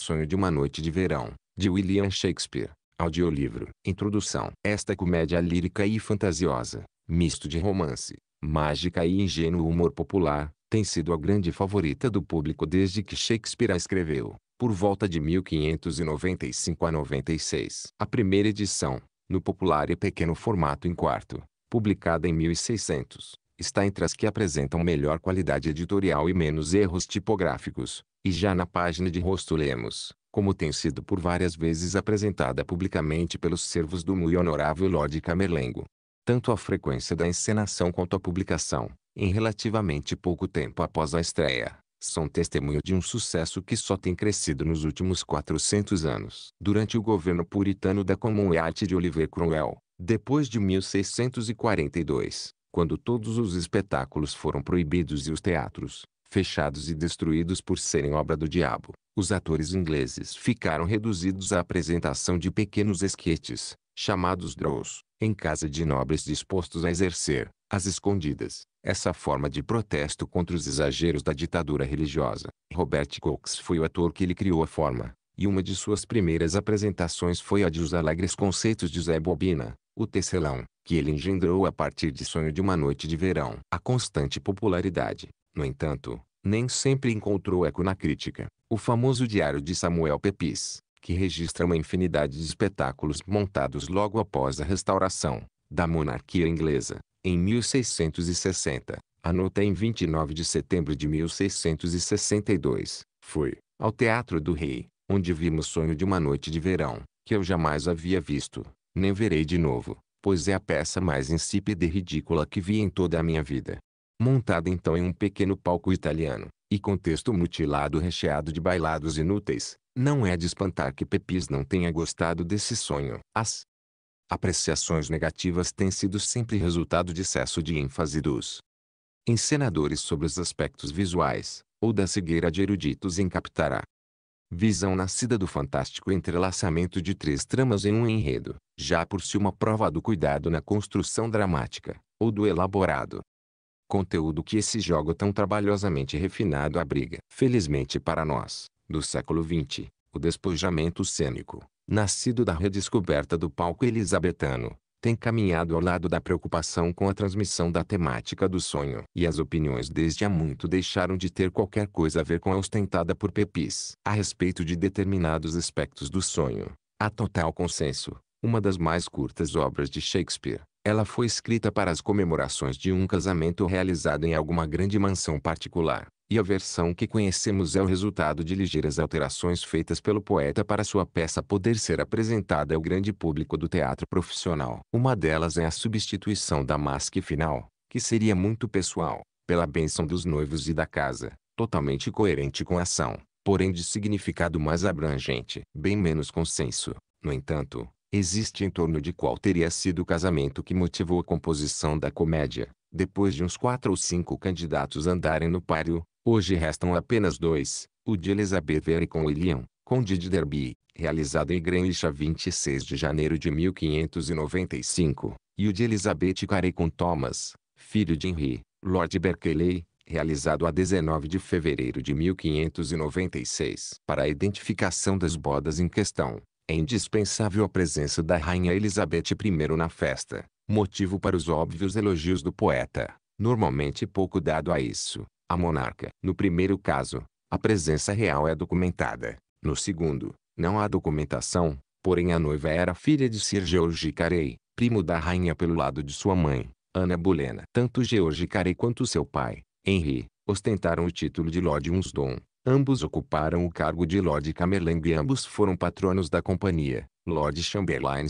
Sonho de uma Noite de Verão, de William Shakespeare. Audiolivro. Introdução. Esta comédia lírica e fantasiosa, misto de romance, mágica e ingênuo humor popular, tem sido a grande favorita do público desde que Shakespeare a escreveu, por volta de 1595 a 96. A primeira edição, no popular e pequeno formato em quarto, publicada em 1600, está entre as que apresentam melhor qualidade editorial e menos erros tipográficos, e já na página de rosto lemos, como tem sido por várias vezes apresentada publicamente pelos servos do muito honorável Lorde Camerlengo. Tanto a frequência da encenação quanto a publicação, em relativamente pouco tempo após a estreia, são testemunho de um sucesso que só tem crescido nos últimos 400 anos. Durante o governo puritano da Commonwealth de Oliver Cromwell, depois de 1642, quando todos os espetáculos foram proibidos e os teatros, fechados e destruídos por serem obra do diabo. Os atores ingleses ficaram reduzidos à apresentação de pequenos esquetes, chamados draws, em casa de nobres dispostos a exercer, às escondidas, essa forma de protesto contra os exageros da ditadura religiosa. Robert Cox foi o ator que lhe criou a forma, e uma de suas primeiras apresentações foi a de Os Alegres Conceitos de Zé Bobina, o tecelão, que ele engendrou a partir de Sonho de uma Noite de Verão. A constante popularidade, no entanto, nem sempre encontrou eco na crítica. O famoso Diário de Samuel Pepys, que registra uma infinidade de espetáculos montados logo após a restauração da monarquia inglesa, em 1660, anota em 29 de setembro de 1662, foi ao Teatro do Rei, onde vimos sonho de uma noite de verão, que eu jamais havia visto, nem verei de novo, pois é a peça mais insípida e ridícula que vi em toda a minha vida montada então em um pequeno palco italiano, e com texto mutilado recheado de bailados inúteis, não é de espantar que Pepys não tenha gostado desse sonho. As apreciações negativas têm sido sempre resultado de excesso de ênfase dos encenadores sobre os aspectos visuais, ou da cegueira de eruditos em captará. Visão nascida do fantástico entrelaçamento de três tramas em um enredo, já por si uma prova do cuidado na construção dramática, ou do elaborado conteúdo que esse jogo tão trabalhosamente refinado abriga. Felizmente para nós, do século XX, o despojamento cênico, nascido da redescoberta do palco elisabetano, tem caminhado ao lado da preocupação com a transmissão da temática do sonho. E as opiniões desde há muito deixaram de ter qualquer coisa a ver com a ostentada por Pepys. A respeito de determinados aspectos do sonho, há total consenso. Uma das mais curtas obras de Shakespeare, ela foi escrita para as comemorações de um casamento realizado em alguma grande mansão particular, e a versão que conhecemos é o resultado de ligeiras alterações feitas pelo poeta para sua peça poder ser apresentada ao grande público do teatro profissional. Uma delas é a substituição da masque final, que seria muito pessoal, pela bênção dos noivos e da casa, totalmente coerente com a ação, porém de significado mais abrangente, bem menos consenso. No entanto, existe em torno de qual teria sido o casamento que motivou a composição da comédia. Depois de uns quatro ou cinco candidatos andarem no páreo, hoje restam apenas dois, o de Elizabeth Vere com William, Conde de Derby, realizado em Greenwich a 26 de janeiro de 1595, e o de Elizabeth Carey com Thomas, filho de Henry, Lord Berkeley, realizado a 19 de fevereiro de 1596. Para a identificação das bodas em questão, é indispensável a presença da rainha Elizabeth I na festa, motivo para os óbvios elogios do poeta, normalmente pouco dado a isso, a monarca. No primeiro caso, a presença real é documentada. No segundo, não há documentação, porém a noiva era filha de Sir George Carey, primo da rainha pelo lado de sua mãe, Ana Bolena. Tanto George Carey quanto seu pai, Henry, ostentaram o título de Lord Unsdon, Ambos ocuparam o cargo de Lord Camerlengo e ambos foram patronos da companhia, Lord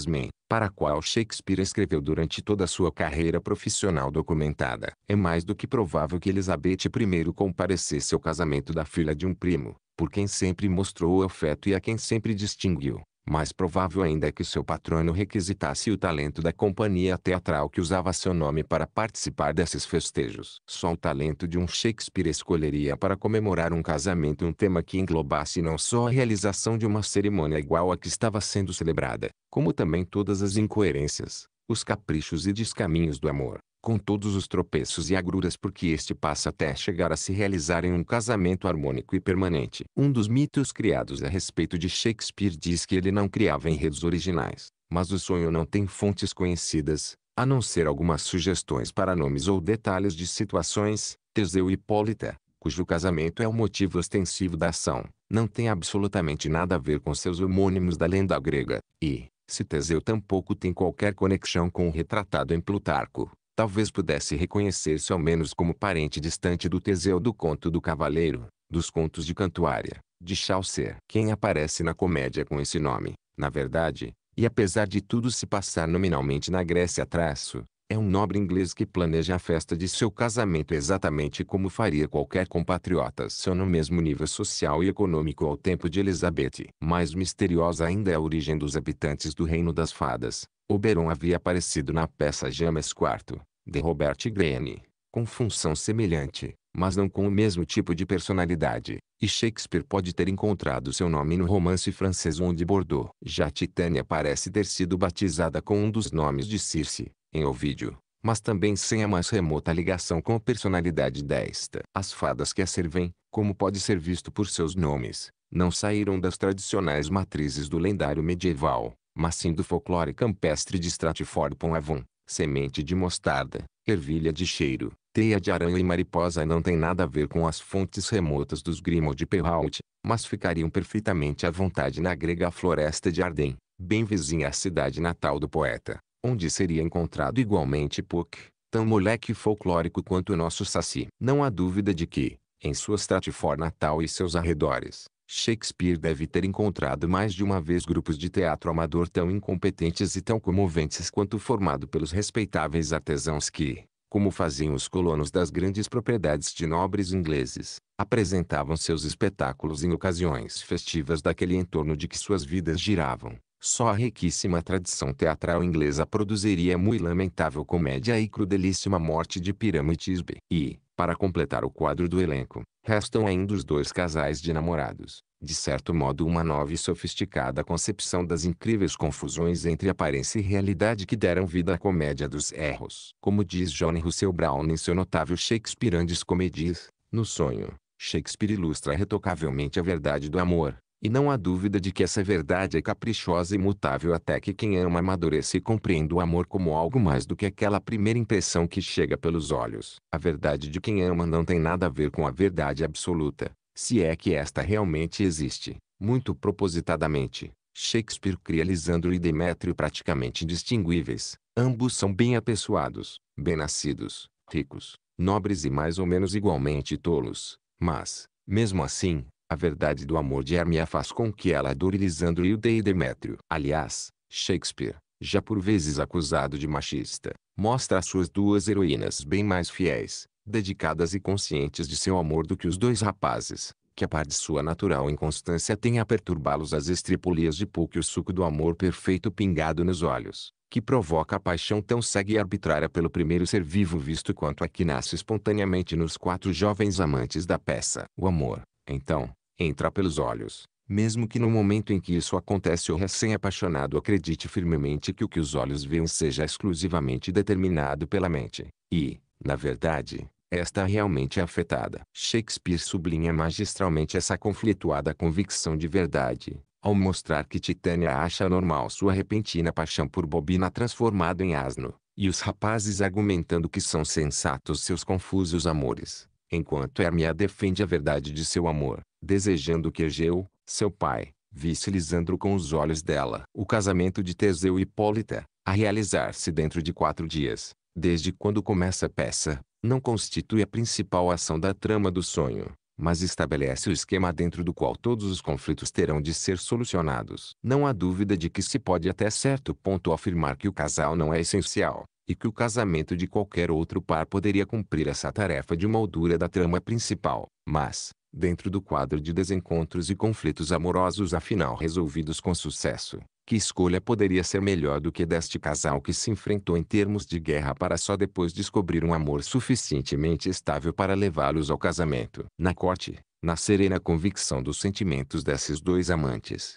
Man, para a qual Shakespeare escreveu durante toda a sua carreira profissional documentada. É mais do que provável que Elizabeth I comparecesse ao casamento da filha de um primo, por quem sempre mostrou afeto e a quem sempre distinguiu. Mais provável ainda é que seu patrono requisitasse o talento da companhia teatral que usava seu nome para participar desses festejos. Só o talento de um Shakespeare escolheria para comemorar um casamento um tema que englobasse não só a realização de uma cerimônia igual à que estava sendo celebrada, como também todas as incoerências, os caprichos e descaminhos do amor com todos os tropeços e agruras porque este passa até chegar a se realizar em um casamento harmônico e permanente. Um dos mitos criados a respeito de Shakespeare diz que ele não criava enredos originais, mas o sonho não tem fontes conhecidas, a não ser algumas sugestões para nomes ou detalhes de situações, Teseu e Hipólita, cujo casamento é o motivo ostensivo da ação, não tem absolutamente nada a ver com seus homônimos da lenda grega, e, se Teseu tampouco tem qualquer conexão com o retratado em Plutarco, talvez pudesse reconhecer-se ao menos como parente distante do Teseu do conto do Cavaleiro, dos contos de Cantuária, de Chaucer. Quem aparece na comédia com esse nome, na verdade, e apesar de tudo se passar nominalmente na Grécia traço, é um nobre inglês que planeja a festa de seu casamento exatamente como faria qualquer compatriota seu no mesmo nível social e econômico ao tempo de Elizabeth. Mais misteriosa ainda é a origem dos habitantes do Reino das Fadas. Oberon havia aparecido na peça James IV, de Robert Greene, com função semelhante, mas não com o mesmo tipo de personalidade, e Shakespeare pode ter encontrado seu nome no romance francês onde Bordeaux. Já Titânia parece ter sido batizada com um dos nomes de Circe, em Ovídio, mas também sem a mais remota ligação com a personalidade desta. As fadas que a servem, como pode ser visto por seus nomes, não saíram das tradicionais matrizes do lendário medieval, mas sim do folclore campestre de Stratford-upon-Avon, semente de mostarda, ervilha de cheiro, teia de aranha e mariposa não tem nada a ver com as fontes remotas dos Grimaldi Perrault, mas ficariam perfeitamente à vontade na grega floresta de Arden, bem vizinha à cidade natal do poeta, onde seria encontrado igualmente Puck, tão moleque folclórico quanto o nosso Saci. Não há dúvida de que, em sua Stratford natal e seus arredores, Shakespeare deve ter encontrado mais de uma vez grupos de teatro amador tão incompetentes e tão comoventes quanto formado pelos respeitáveis artesãos que, como faziam os colonos das grandes propriedades de nobres ingleses, apresentavam seus espetáculos em ocasiões festivas daquele entorno de que suas vidas giravam. Só a riquíssima tradição teatral inglesa produziria muito lamentável comédia e crudelíssima morte de Pirâmidesbe. E, para completar o quadro do elenco, restam ainda os dois casais de namorados. De certo modo uma nova e sofisticada concepção das incríveis confusões entre aparência e realidade que deram vida à comédia dos erros. Como diz John Russell Brown em seu notável Shakespeare Shakespearean Comedies, no sonho, Shakespeare ilustra retocavelmente a verdade do amor, e não há dúvida de que essa verdade é caprichosa e mutável até que quem ama amadurece e compreenda o amor como algo mais do que aquela primeira impressão que chega pelos olhos. A verdade de quem ama não tem nada a ver com a verdade absoluta, se é que esta realmente existe, muito propositadamente. Shakespeare cria Lisandro e Demétrio praticamente indistinguíveis. Ambos são bem apessoados, bem nascidos, ricos, nobres e mais ou menos igualmente tolos. Mas, mesmo assim, a verdade do amor de Hermia faz com que ela adore Lisandro e o dei Demétrio. Aliás, Shakespeare, já por vezes acusado de machista, mostra as suas duas heroínas bem mais fiéis, dedicadas e conscientes de seu amor do que os dois rapazes, que a par de sua natural inconstância tem a perturbá-los as estripulias de pouco e o suco do amor perfeito pingado nos olhos, que provoca a paixão tão cega e arbitrária pelo primeiro ser vivo visto quanto a que nasce espontaneamente nos quatro jovens amantes da peça. O amor, então, entra pelos olhos, mesmo que no momento em que isso acontece o recém-apaixonado acredite firmemente que o que os olhos veem seja exclusivamente determinado pela mente, e, na verdade, esta realmente é afetada. Shakespeare sublinha magistralmente essa conflituada convicção de verdade, ao mostrar que Titânia acha normal sua repentina paixão por Bobina transformado em asno, e os rapazes argumentando que são sensatos seus confusos amores enquanto Hermia defende a verdade de seu amor, desejando que Egeu, seu pai, visse Lisandro com os olhos dela. O casamento de Teseu e Hipólita, a realizar-se dentro de quatro dias, desde quando começa a peça, não constitui a principal ação da trama do sonho, mas estabelece o esquema dentro do qual todos os conflitos terão de ser solucionados. Não há dúvida de que se pode até certo ponto afirmar que o casal não é essencial, e que o casamento de qualquer outro par poderia cumprir essa tarefa de moldura da trama principal, mas, dentro do quadro de desencontros e conflitos amorosos afinal resolvidos com sucesso, que escolha poderia ser melhor do que deste casal que se enfrentou em termos de guerra para só depois descobrir um amor suficientemente estável para levá-los ao casamento? Na corte, na serena convicção dos sentimentos desses dois amantes.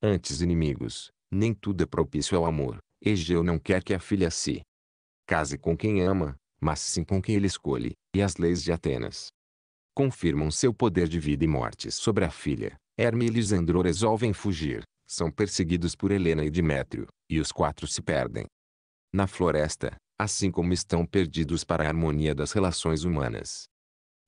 Antes inimigos, nem tudo é propício ao amor. Egeu não quer que a filha se Case com quem ama, mas sim com quem ele escolhe, e as leis de Atenas confirmam seu poder de vida e morte sobre a filha. Hermes e Lisandro resolvem fugir, são perseguidos por Helena e Demétrio, e os quatro se perdem. Na floresta, assim como estão perdidos para a harmonia das relações humanas.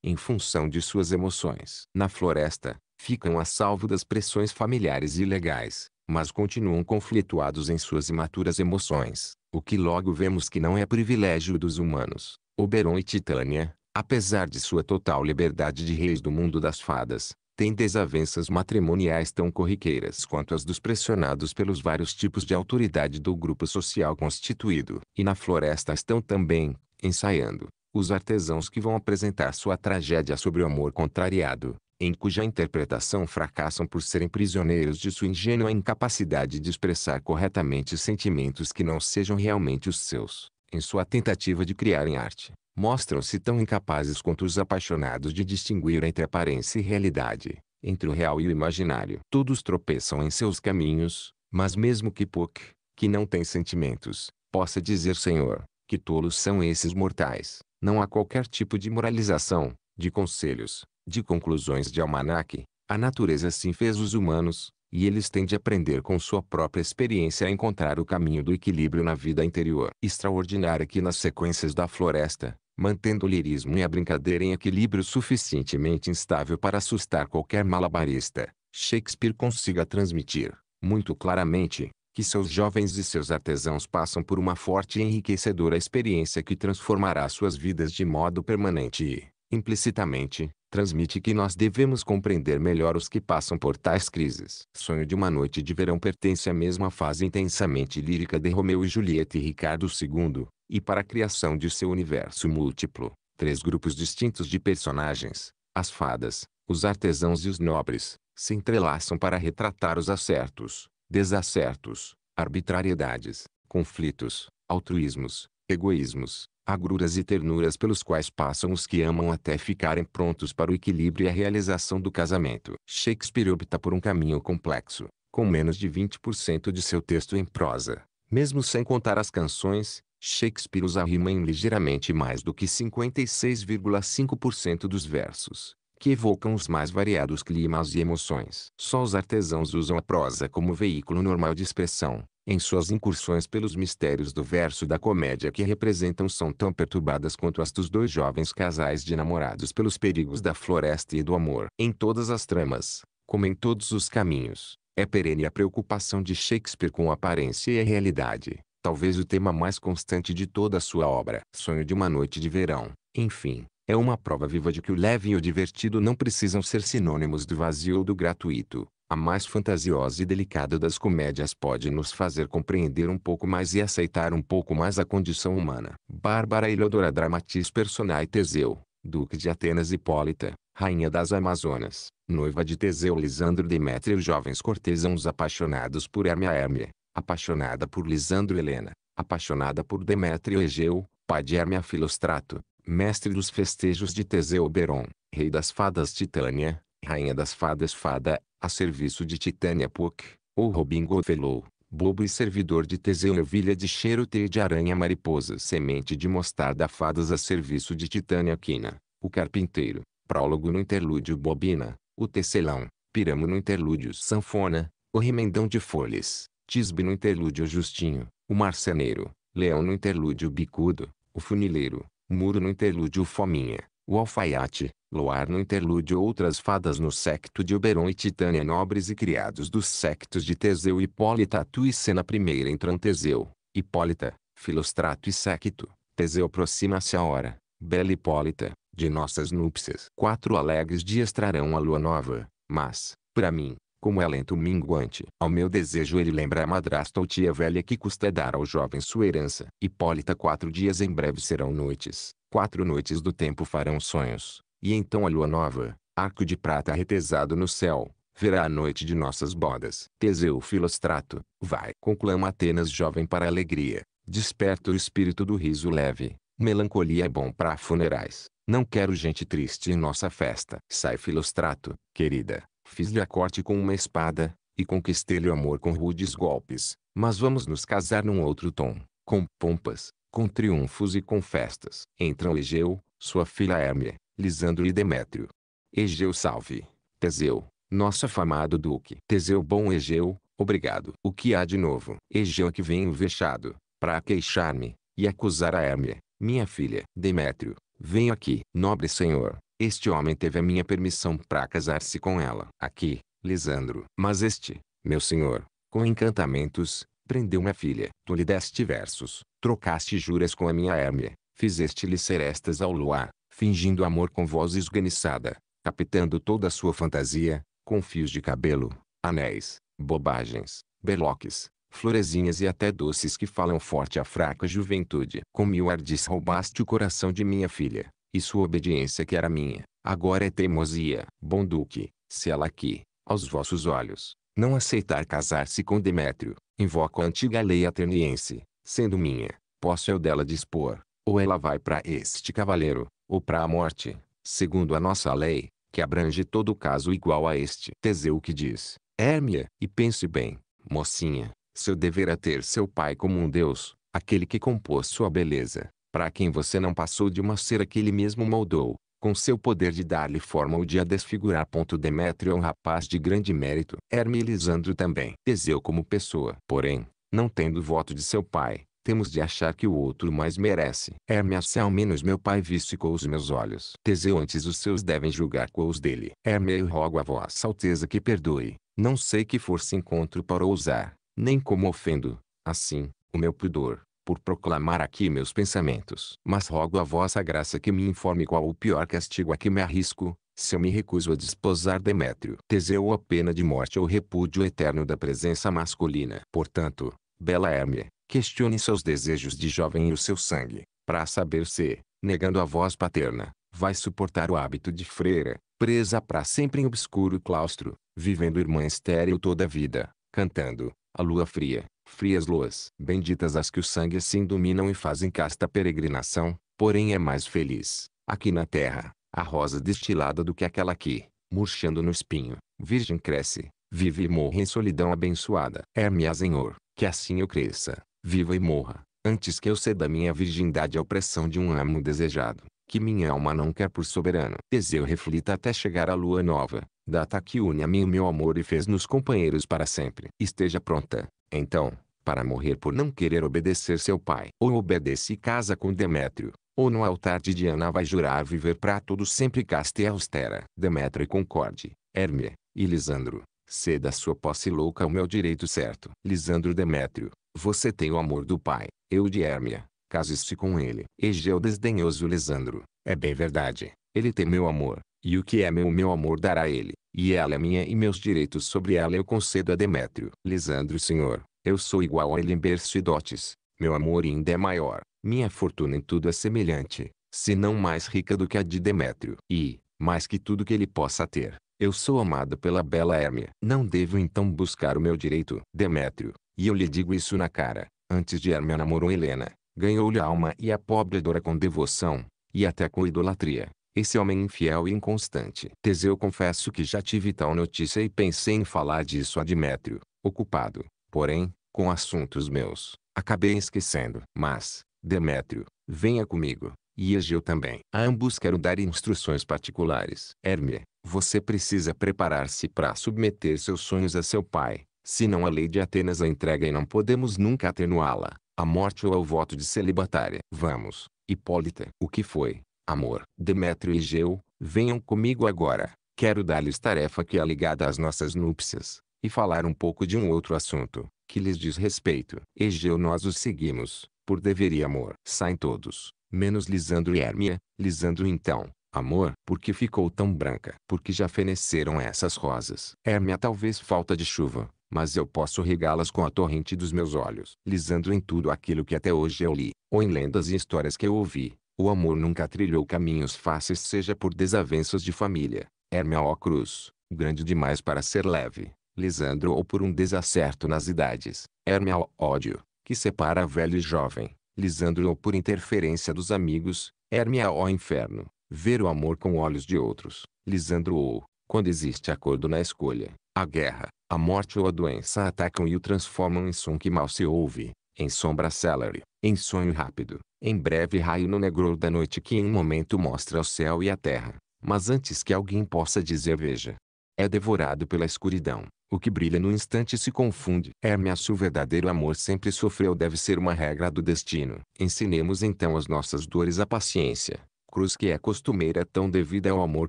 Em função de suas emoções, na floresta, ficam a salvo das pressões familiares e legais, mas continuam conflituados em suas imaturas emoções. O que logo vemos que não é privilégio dos humanos. Oberon e Titânia, apesar de sua total liberdade de reis do mundo das fadas, têm desavenças matrimoniais tão corriqueiras quanto as dos pressionados pelos vários tipos de autoridade do grupo social constituído. E na floresta estão também, ensaiando, os artesãos que vão apresentar sua tragédia sobre o amor contrariado, em cuja interpretação fracassam por serem prisioneiros de sua ingênua incapacidade de expressar corretamente sentimentos que não sejam realmente os seus, em sua tentativa de criar em arte, mostram-se tão incapazes quanto os apaixonados de distinguir entre aparência e realidade, entre o real e o imaginário. Todos tropeçam em seus caminhos, mas mesmo que Puck, que não tem sentimentos, possa dizer Senhor, que tolos são esses mortais, não há qualquer tipo de moralização, de conselhos, de conclusões de almanaque, a natureza assim fez os humanos, e eles têm de aprender com sua própria experiência a encontrar o caminho do equilíbrio na vida interior. Extraordinária que nas sequências da floresta, mantendo o lirismo e a brincadeira em equilíbrio suficientemente instável para assustar qualquer malabarista, Shakespeare consiga transmitir, muito claramente, que seus jovens e seus artesãos passam por uma forte e enriquecedora experiência que transformará suas vidas de modo permanente e, implicitamente, transmite que nós devemos compreender melhor os que passam por tais crises. Sonho de uma Noite de Verão pertence à mesma fase intensamente lírica de Romeu e Julieta e Ricardo II, e para a criação de seu universo múltiplo, três grupos distintos de personagens, as fadas, os artesãos e os nobres, se entrelaçam para retratar os acertos, desacertos, arbitrariedades, conflitos, altruísmos, egoísmos, agruras e ternuras pelos quais passam os que amam até ficarem prontos para o equilíbrio e a realização do casamento. Shakespeare opta por um caminho complexo, com menos de 20% de seu texto em prosa. Mesmo sem contar as canções, Shakespeare usa rima em ligeiramente mais do que 56,5% dos versos, que evocam os mais variados climas e emoções. Só os artesãos usam a prosa como veículo normal de expressão, em suas incursões pelos mistérios do verso da comédia que representam são tão perturbadas quanto as dos dois jovens casais de namorados pelos perigos da floresta e do amor. Em todas as tramas, como em todos os caminhos, é perene a preocupação de Shakespeare com a aparência e a realidade, talvez o tema mais constante de toda a sua obra. Sonho de uma noite de verão, enfim, é uma prova viva de que o leve e o divertido não precisam ser sinônimos do vazio ou do gratuito. A mais fantasiosa e delicada das comédias pode nos fazer compreender um pouco mais e aceitar um pouco mais a condição humana. Bárbara Eleodora dramatis personae Teseu, Duque de Atenas Hipólita, Rainha das Amazonas, noiva de Teseu Lisandro Demétrio jovens cortesãos apaixonados por Hermia Hermia, apaixonada por Lisandro Helena, apaixonada por Demétrio Egeu, pai de Hermia Filostrato, mestre dos festejos de Teseu Beron, rei das fadas Titânia, rainha das fadas Fada, a serviço de Titânia Puck, ou Robin Goodfellow, bobo e servidor de Teseu ervilha de cheiro teia de aranha mariposa semente de mostarda fadas a serviço de Titânia Quina, o carpinteiro, prólogo no interlúdio bobina, o tecelão, piramo no interlúdio sanfona, o remendão de folhas, tisbe no interlúdio justinho, o marceneiro, leão no interlúdio bicudo, o funileiro, muro no interlúdio fominha, o alfaiate, Loar no interlúdio outras fadas no secto de Oberon e Titânia nobres e criados dos sectos de Teseu e Hipólita e primeira entram Teseu, Hipólita, Filostrato e Séquito Teseu aproxima-se a hora, bela Hipólita, de nossas núpcias. Quatro alegres dias trarão a lua nova, mas, para mim, como é lento minguante. Ao meu desejo ele lembra a madrasta ou tia velha que custa dar ao jovem sua herança. Hipólita quatro dias em breve serão noites, quatro noites do tempo farão sonhos, e então a lua nova, arco de prata retesado no céu, verá a noite de nossas bodas. Teseu filostrato, vai. Conclama Atenas jovem para a alegria. Desperta o espírito do riso leve. Melancolia é bom para funerais. Não quero gente triste em nossa festa. Sai filostrato, querida. Fiz-lhe a corte com uma espada, e conquistei-lhe o amor com rudes golpes. Mas vamos nos casar num outro tom, com pompas, com triunfos e com festas. Entra o Egeu, sua filha Hermia, Lisandro e Demétrio. Egeu salve, Teseu, nosso afamado duque. Teseu bom Egeu, obrigado. O que há de novo? Egeu que venho vexado, para queixar-me, e acusar a Hermia, minha filha. Demétrio, venho aqui. Nobre senhor, este homem teve a minha permissão para casar-se com ela. Aqui, Lisandro. Mas este, meu senhor, com encantamentos, prendeu minha filha. Tu lhe deste versos, trocaste juras com a minha Hermia, fizeste-lhe serestas ao luar, fingindo amor com voz esganiçada, captando toda a sua fantasia, com fios de cabelo, anéis, bobagens, berloques, florezinhas e até doces que falam forte à fraca juventude. Com mil ardis roubaste o coração de minha filha, e sua obediência que era minha, agora é teimosia. Bom Duque, se ela aqui, aos vossos olhos, não aceitar casar-se com Demétrio, invoco a antiga lei ateniense, sendo minha, posso eu dela dispor, ou ela vai para este cavaleiro, ou para a morte, segundo a nossa lei, que abrange todo caso igual a este. Teseu que diz, Hermia, e pense bem, mocinha, seu dever é ter seu pai como um deus, aquele que compôs sua beleza, para quem você não passou de uma cera que ele mesmo moldou, com seu poder de dar-lhe forma ou de a desfigurar. Demétrio é um rapaz de grande mérito. e Lisandro também. Teseu como pessoa, porém, não tendo voto de seu pai, temos de achar que o outro mais merece. Hermes se é, ao menos meu pai visse com os meus olhos. Teseu antes os seus devem julgar com os dele. Hermes eu rogo a vossa alteza que perdoe. Não sei que força encontro para ousar, nem como ofendo, assim, o meu pudor, por proclamar aqui meus pensamentos. Mas rogo a vossa graça que me informe qual o pior castigo a que me arrisco, se eu me recuso a desposar Demétrio. Teseu a pena de morte ou repúdio eterno da presença masculina. Portanto, Bela Hermia, Questione seus desejos de jovem e o seu sangue, para saber se, negando a voz paterna, vai suportar o hábito de freira, presa para sempre em obscuro claustro, vivendo irmã estéril toda a vida, cantando, a lua fria, frias luas, benditas as que o sangue assim dominam e fazem casta peregrinação, porém é mais feliz, aqui na terra, a rosa destilada do que aquela que, murchando no espinho, virgem cresce, vive e morre em solidão abençoada. É-me a Senhor, que assim eu cresça, viva e morra, antes que eu ceda minha virgindade à opressão de um amo desejado, que minha alma não quer por soberano. Teseu reflita até chegar à lua nova, data que une a mim o meu amor e fez-nos companheiros para sempre. Esteja pronta, então, para morrer por não querer obedecer seu pai. Ou obedece e casa com Demétrio, ou no altar de Diana vai jurar viver para todos sempre casta e austera. Demétrio e concorde, Hermia, e Lisandro, Ceda sua posse louca ao meu direito certo. Lisandro Demétrio, você tem o amor do pai, eu de Hermia. Case-se com ele. Egeu desdenhoso Lisandro, é bem verdade, ele tem meu amor, e o que é meu meu amor dará a ele, e ela é minha e meus direitos sobre ela eu concedo a Demétrio. Lisandro senhor, eu sou igual a ele em berço e dotes, meu amor ainda é maior, minha fortuna em tudo é semelhante, se não mais rica do que a de Demétrio. E, mais que tudo que ele possa ter, eu sou amado pela bela Hermia. Não devo então buscar o meu direito, Demétrio. E eu lhe digo isso na cara. Antes de Hermia namorou Helena, ganhou-lhe a alma e a pobre adora com devoção, e até com idolatria. Esse homem infiel e inconstante. Teseu confesso que já tive tal notícia e pensei em falar disso a Demétrio, ocupado, porém, com assuntos meus. Acabei esquecendo. Mas, Demétrio, venha comigo. E Egeu também. A ambos quero dar instruções particulares. Hermia, você precisa preparar-se para submeter seus sonhos a seu pai, senão a lei de Atenas a entrega e não podemos nunca atenuá-la, a morte ou ao voto de celibatária. Vamos, Hipólita. O que foi, amor? Demétrio e Geu, venham comigo agora. Quero dar-lhes tarefa que é ligada às nossas núpcias, e falar um pouco de um outro assunto, que lhes diz respeito. Egeu nós os seguimos, por deveria amor. Saem todos, menos Lisandro e Hermia. Lisandro então, Amor, por que ficou tão branca? Porque já feneceram essas rosas. é talvez falta de chuva, mas eu posso regá-las com a torrente dos meus olhos. Lisando em tudo aquilo que até hoje eu li, ou em lendas e histórias que eu ouvi, o amor nunca trilhou caminhos fáceis seja por desavenças de família. Hermia é ó cruz, grande demais para ser leve, Lisandro ou por um desacerto nas idades. Hermia é ó ódio, que separa velho e jovem, Lisandro ou por interferência dos amigos, Hermia é ó inferno, ver o amor com olhos de outros. Lisandro ou, quando existe acordo na escolha, a guerra, a morte ou a doença atacam e o transformam em som que mal se ouve, em sombra celery, em sonho rápido, em breve raio no negror da noite que em um momento mostra o céu e a terra. Mas antes que alguém possa dizer veja, é devorado pela escuridão. O que brilha no instante se confunde. Hermes, o verdadeiro amor sempre sofreu deve ser uma regra do destino. Ensinemos então as nossas dores à paciência cruz que é costumeira tão devida ao amor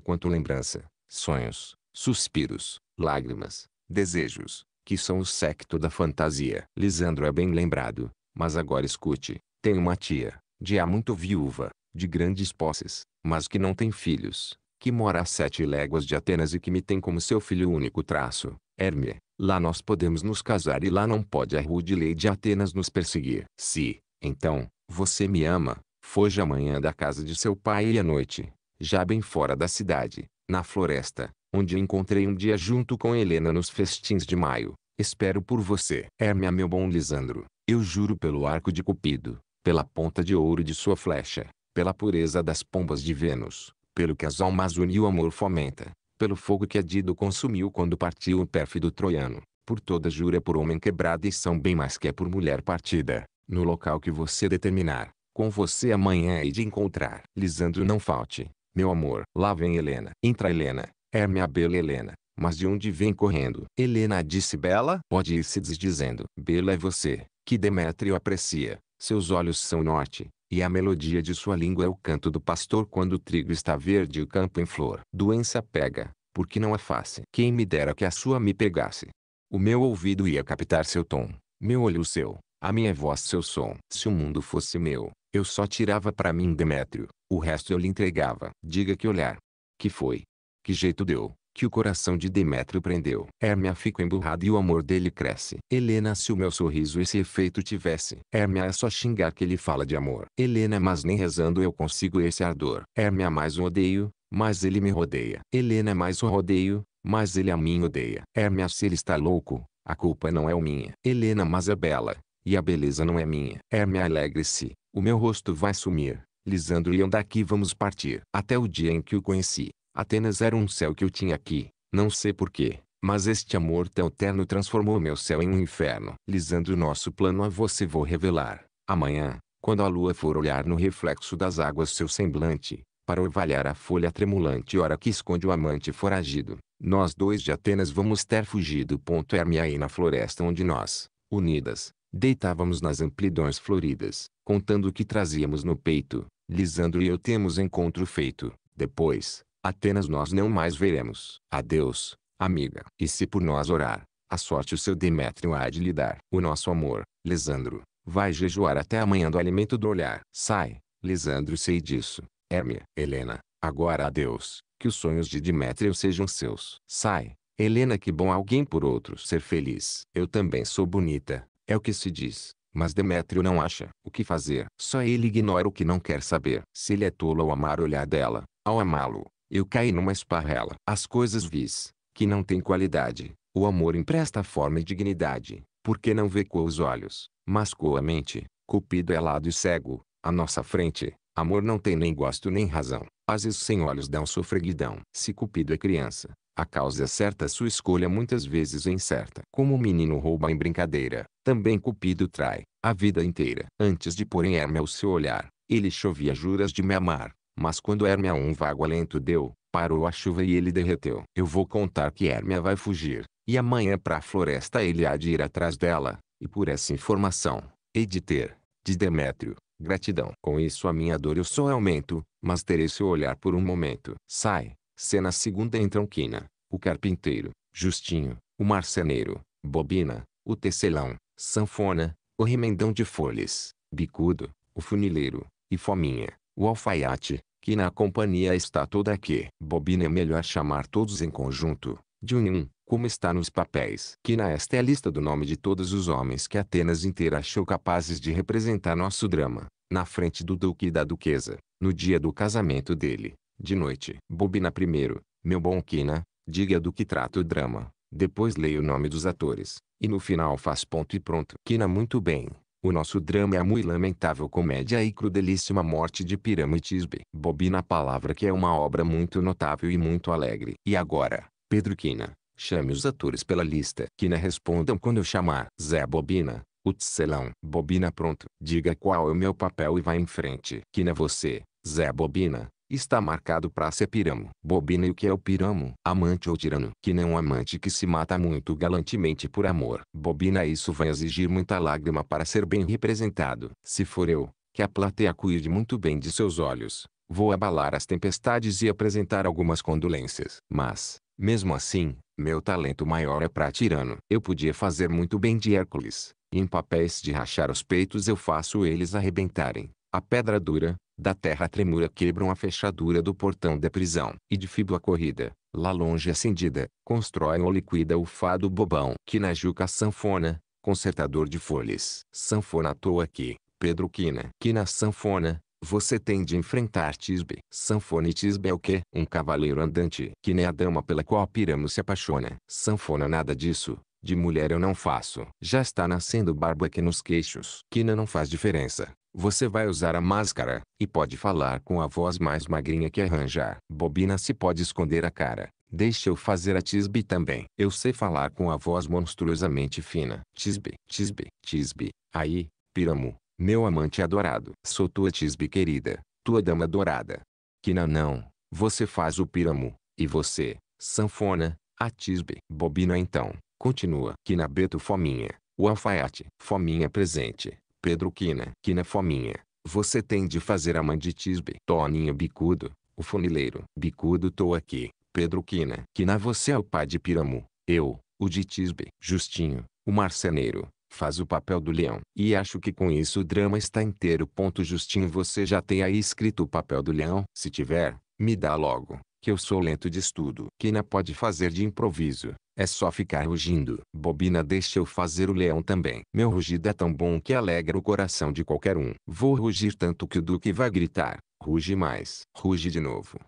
quanto lembrança, sonhos, suspiros, lágrimas, desejos, que são o secto da fantasia. Lisandro é bem lembrado, mas agora escute, tem uma tia, de há muito viúva, de grandes posses, mas que não tem filhos, que mora a sete léguas de Atenas e que me tem como seu filho único traço, Hermia. Lá nós podemos nos casar e lá não pode a rude lei de Atenas nos perseguir. Se, então, você me ama, Foge amanhã da casa de seu pai e à noite, já bem fora da cidade, na floresta, onde encontrei um dia junto com Helena nos festins de maio. Espero por você. herme a meu bom Lisandro, eu juro pelo arco de Cupido, pela ponta de ouro de sua flecha, pela pureza das pombas de Vênus, pelo que as almas uniu amor fomenta, pelo fogo que Adido consumiu quando partiu o pérfido troiano, por toda jura por homem quebrado e são bem mais que é por mulher partida, no local que você determinar, com você amanhã e de encontrar. Lisandro não falte, meu amor. Lá vem Helena. Entra Helena. É minha bela Helena. Mas de onde vem correndo? Helena disse Bela. Pode ir se desdizendo. Bela é você, que Demétrio aprecia. Seus olhos são norte, e a melodia de sua língua é o canto do pastor quando o trigo está verde e o campo em flor. Doença pega, porque não é fácil. Quem me dera que a sua me pegasse. O meu ouvido ia captar seu tom, meu olho seu, a minha voz seu som. Se o mundo fosse meu, eu só tirava para mim Demétrio, o resto eu lhe entregava. Diga que olhar. Que foi? Que jeito deu? Que o coração de Demétrio prendeu. Hermia fica emburrada e o amor dele cresce. Helena se o meu sorriso esse efeito tivesse. Hermia é só xingar que ele fala de amor. Helena mas nem rezando eu consigo esse ardor. Hermia mais um odeio, mas ele me rodeia. Helena mais um rodeio, mas ele a mim odeia. Hermia se ele está louco, a culpa não é minha. Helena mas é bela, e a beleza não é minha. Hermia alegre-se, o meu rosto vai sumir, Lisandro. e daqui vamos partir. Até o dia em que o conheci, Atenas era um céu que eu tinha aqui, não sei porquê, mas este amor tão terno transformou meu céu em um inferno. Lisandro. nosso plano a você vou revelar, amanhã, quando a lua for olhar no reflexo das águas seu semblante, para orvalhar a folha tremulante hora que esconde o amante foragido, nós dois de Atenas vamos ter fugido. Ponto Hermia aí na floresta onde nós, unidas, deitávamos nas amplidões floridas, contando o que trazíamos no peito, Lisandro e eu temos encontro feito, depois, Atenas nós não mais veremos. Adeus, amiga. E se por nós orar, a sorte o seu Demétrio há de lhe dar. O nosso amor, Lisandro, vai jejuar até amanhã do alimento do olhar. Sai, Lisandro sei disso. Hermia, Helena, agora adeus, que os sonhos de Demétrio sejam seus. Sai, Helena que bom alguém por outro ser feliz. Eu também sou bonita, é o que se diz. Mas Demétrio não acha o que fazer. Só ele ignora o que não quer saber. Se ele é tolo ao amar o olhar dela, ao amá-lo, eu caí numa esparrela. As coisas vis, que não têm qualidade, o amor empresta forma e dignidade, porque não vê com os olhos, mas com a mente. Cupido é lado e cego, à nossa frente, amor não tem nem gosto nem razão. Às vezes sem olhos dão sofreguidão. Se Cupido é criança, a causa é certa sua escolha muitas vezes é incerta. Como o menino rouba em brincadeira, também Cupido trai, a vida inteira. Antes de porém Herme ao seu olhar, ele chovia juras de me amar. Mas quando Herme a um vago alento deu, parou a chuva e ele derreteu. Eu vou contar que Hermia vai fugir, e amanhã para a floresta ele há de ir atrás dela, e por essa informação, hei de ter, de Demétrio, gratidão. Com isso a minha dor eu só aumento, mas terei seu olhar por um momento. Sai, cena segunda entram Quina, o carpinteiro, Justinho, o marceneiro, Bobina, o tecelão, sanfona, o remendão de folhas, bicudo, o funileiro, e fominha, o alfaiate, que na companhia está toda que bobina é melhor chamar todos em conjunto, de um, como está nos papéis, que na esta é a lista do nome de todos os homens que Atenas inteira achou capazes de representar nosso drama, na frente do duque e da duquesa, no dia do casamento dele, de noite. Bobina primeiro, meu bom Quina, diga do que trata o drama, depois leio o nome dos atores, e no final faz ponto e pronto. Quina muito bem. O nosso drama é a muito lamentável comédia e crudelíssima morte de Piramitisbe. Bobina palavra que é uma obra muito notável e muito alegre. E agora, Pedro Quina, chame os atores pela lista. Quina respondam quando eu chamar. Zé Bobina, Utselão, Bobina pronto. Diga qual é o meu papel e vá em frente. Quina você, Zé Bobina, Está marcado para ser piramo. Bobina e o que é o piramo? Amante ou tirano. Que não amante que se mata muito galantemente por amor. Bobina isso vai exigir muita lágrima para ser bem representado. Se for eu, que a plateia cuide muito bem de seus olhos. Vou abalar as tempestades e apresentar algumas condolências. Mas, mesmo assim, meu talento maior é para tirano. Eu podia fazer muito bem de Hércules. E em papéis de rachar os peitos eu faço eles arrebentarem. A pedra dura, da terra tremura quebram a fechadura do portão da prisão, e de fibo a corrida, lá longe acendida, constrói ou liquida o fado bobão, que na juca sanfona, consertador de folhas, sanfona à toa que, Pedro Quina, que na sanfona, você tem de enfrentar Tisbe. Sanfona e Tisbe é o quê? Um cavaleiro andante, que nem a dama pela qual Piramo se apaixona. Sanfona nada disso, de mulher eu não faço. Já está nascendo barba aqui nos queixos. Quina não faz diferença. Você vai usar a máscara, e pode falar com a voz mais magrinha que arranjar. Bobina se pode esconder a cara. Deixa eu fazer a tisbe também. Eu sei falar com a voz monstruosamente fina. Tisbe, tisbe, tisbe. Aí, Piramu, meu amante adorado. Sou tua tisbe querida, tua dama dourada. Que não, você faz o Piramu. E você, sanfona, a tisbe. Bobina então, continua. Quina Beto Fominha, o alfaiate. Fominha presente, Pedro Quina. Quina fominha. Você tem de fazer a mãe de Tisbe. Toninho bicudo. O funileiro. Bicudo tô aqui. Pedro Quina. Quina você é o pai de Piramu. Eu, o de Tisbe. Justinho, o marceneiro. Faz o papel do leão. E acho que com isso o drama está inteiro. Ponto Justinho você já tem aí escrito o papel do leão? Se tiver, me dá logo que eu sou lento de estudo. Quina pode fazer de improviso, é só ficar rugindo. Bobina deixa eu fazer o leão também. Meu rugido é tão bom que alegra o coração de qualquer um. Vou rugir tanto que o duque vai gritar. Ruge mais. Ruge de novo.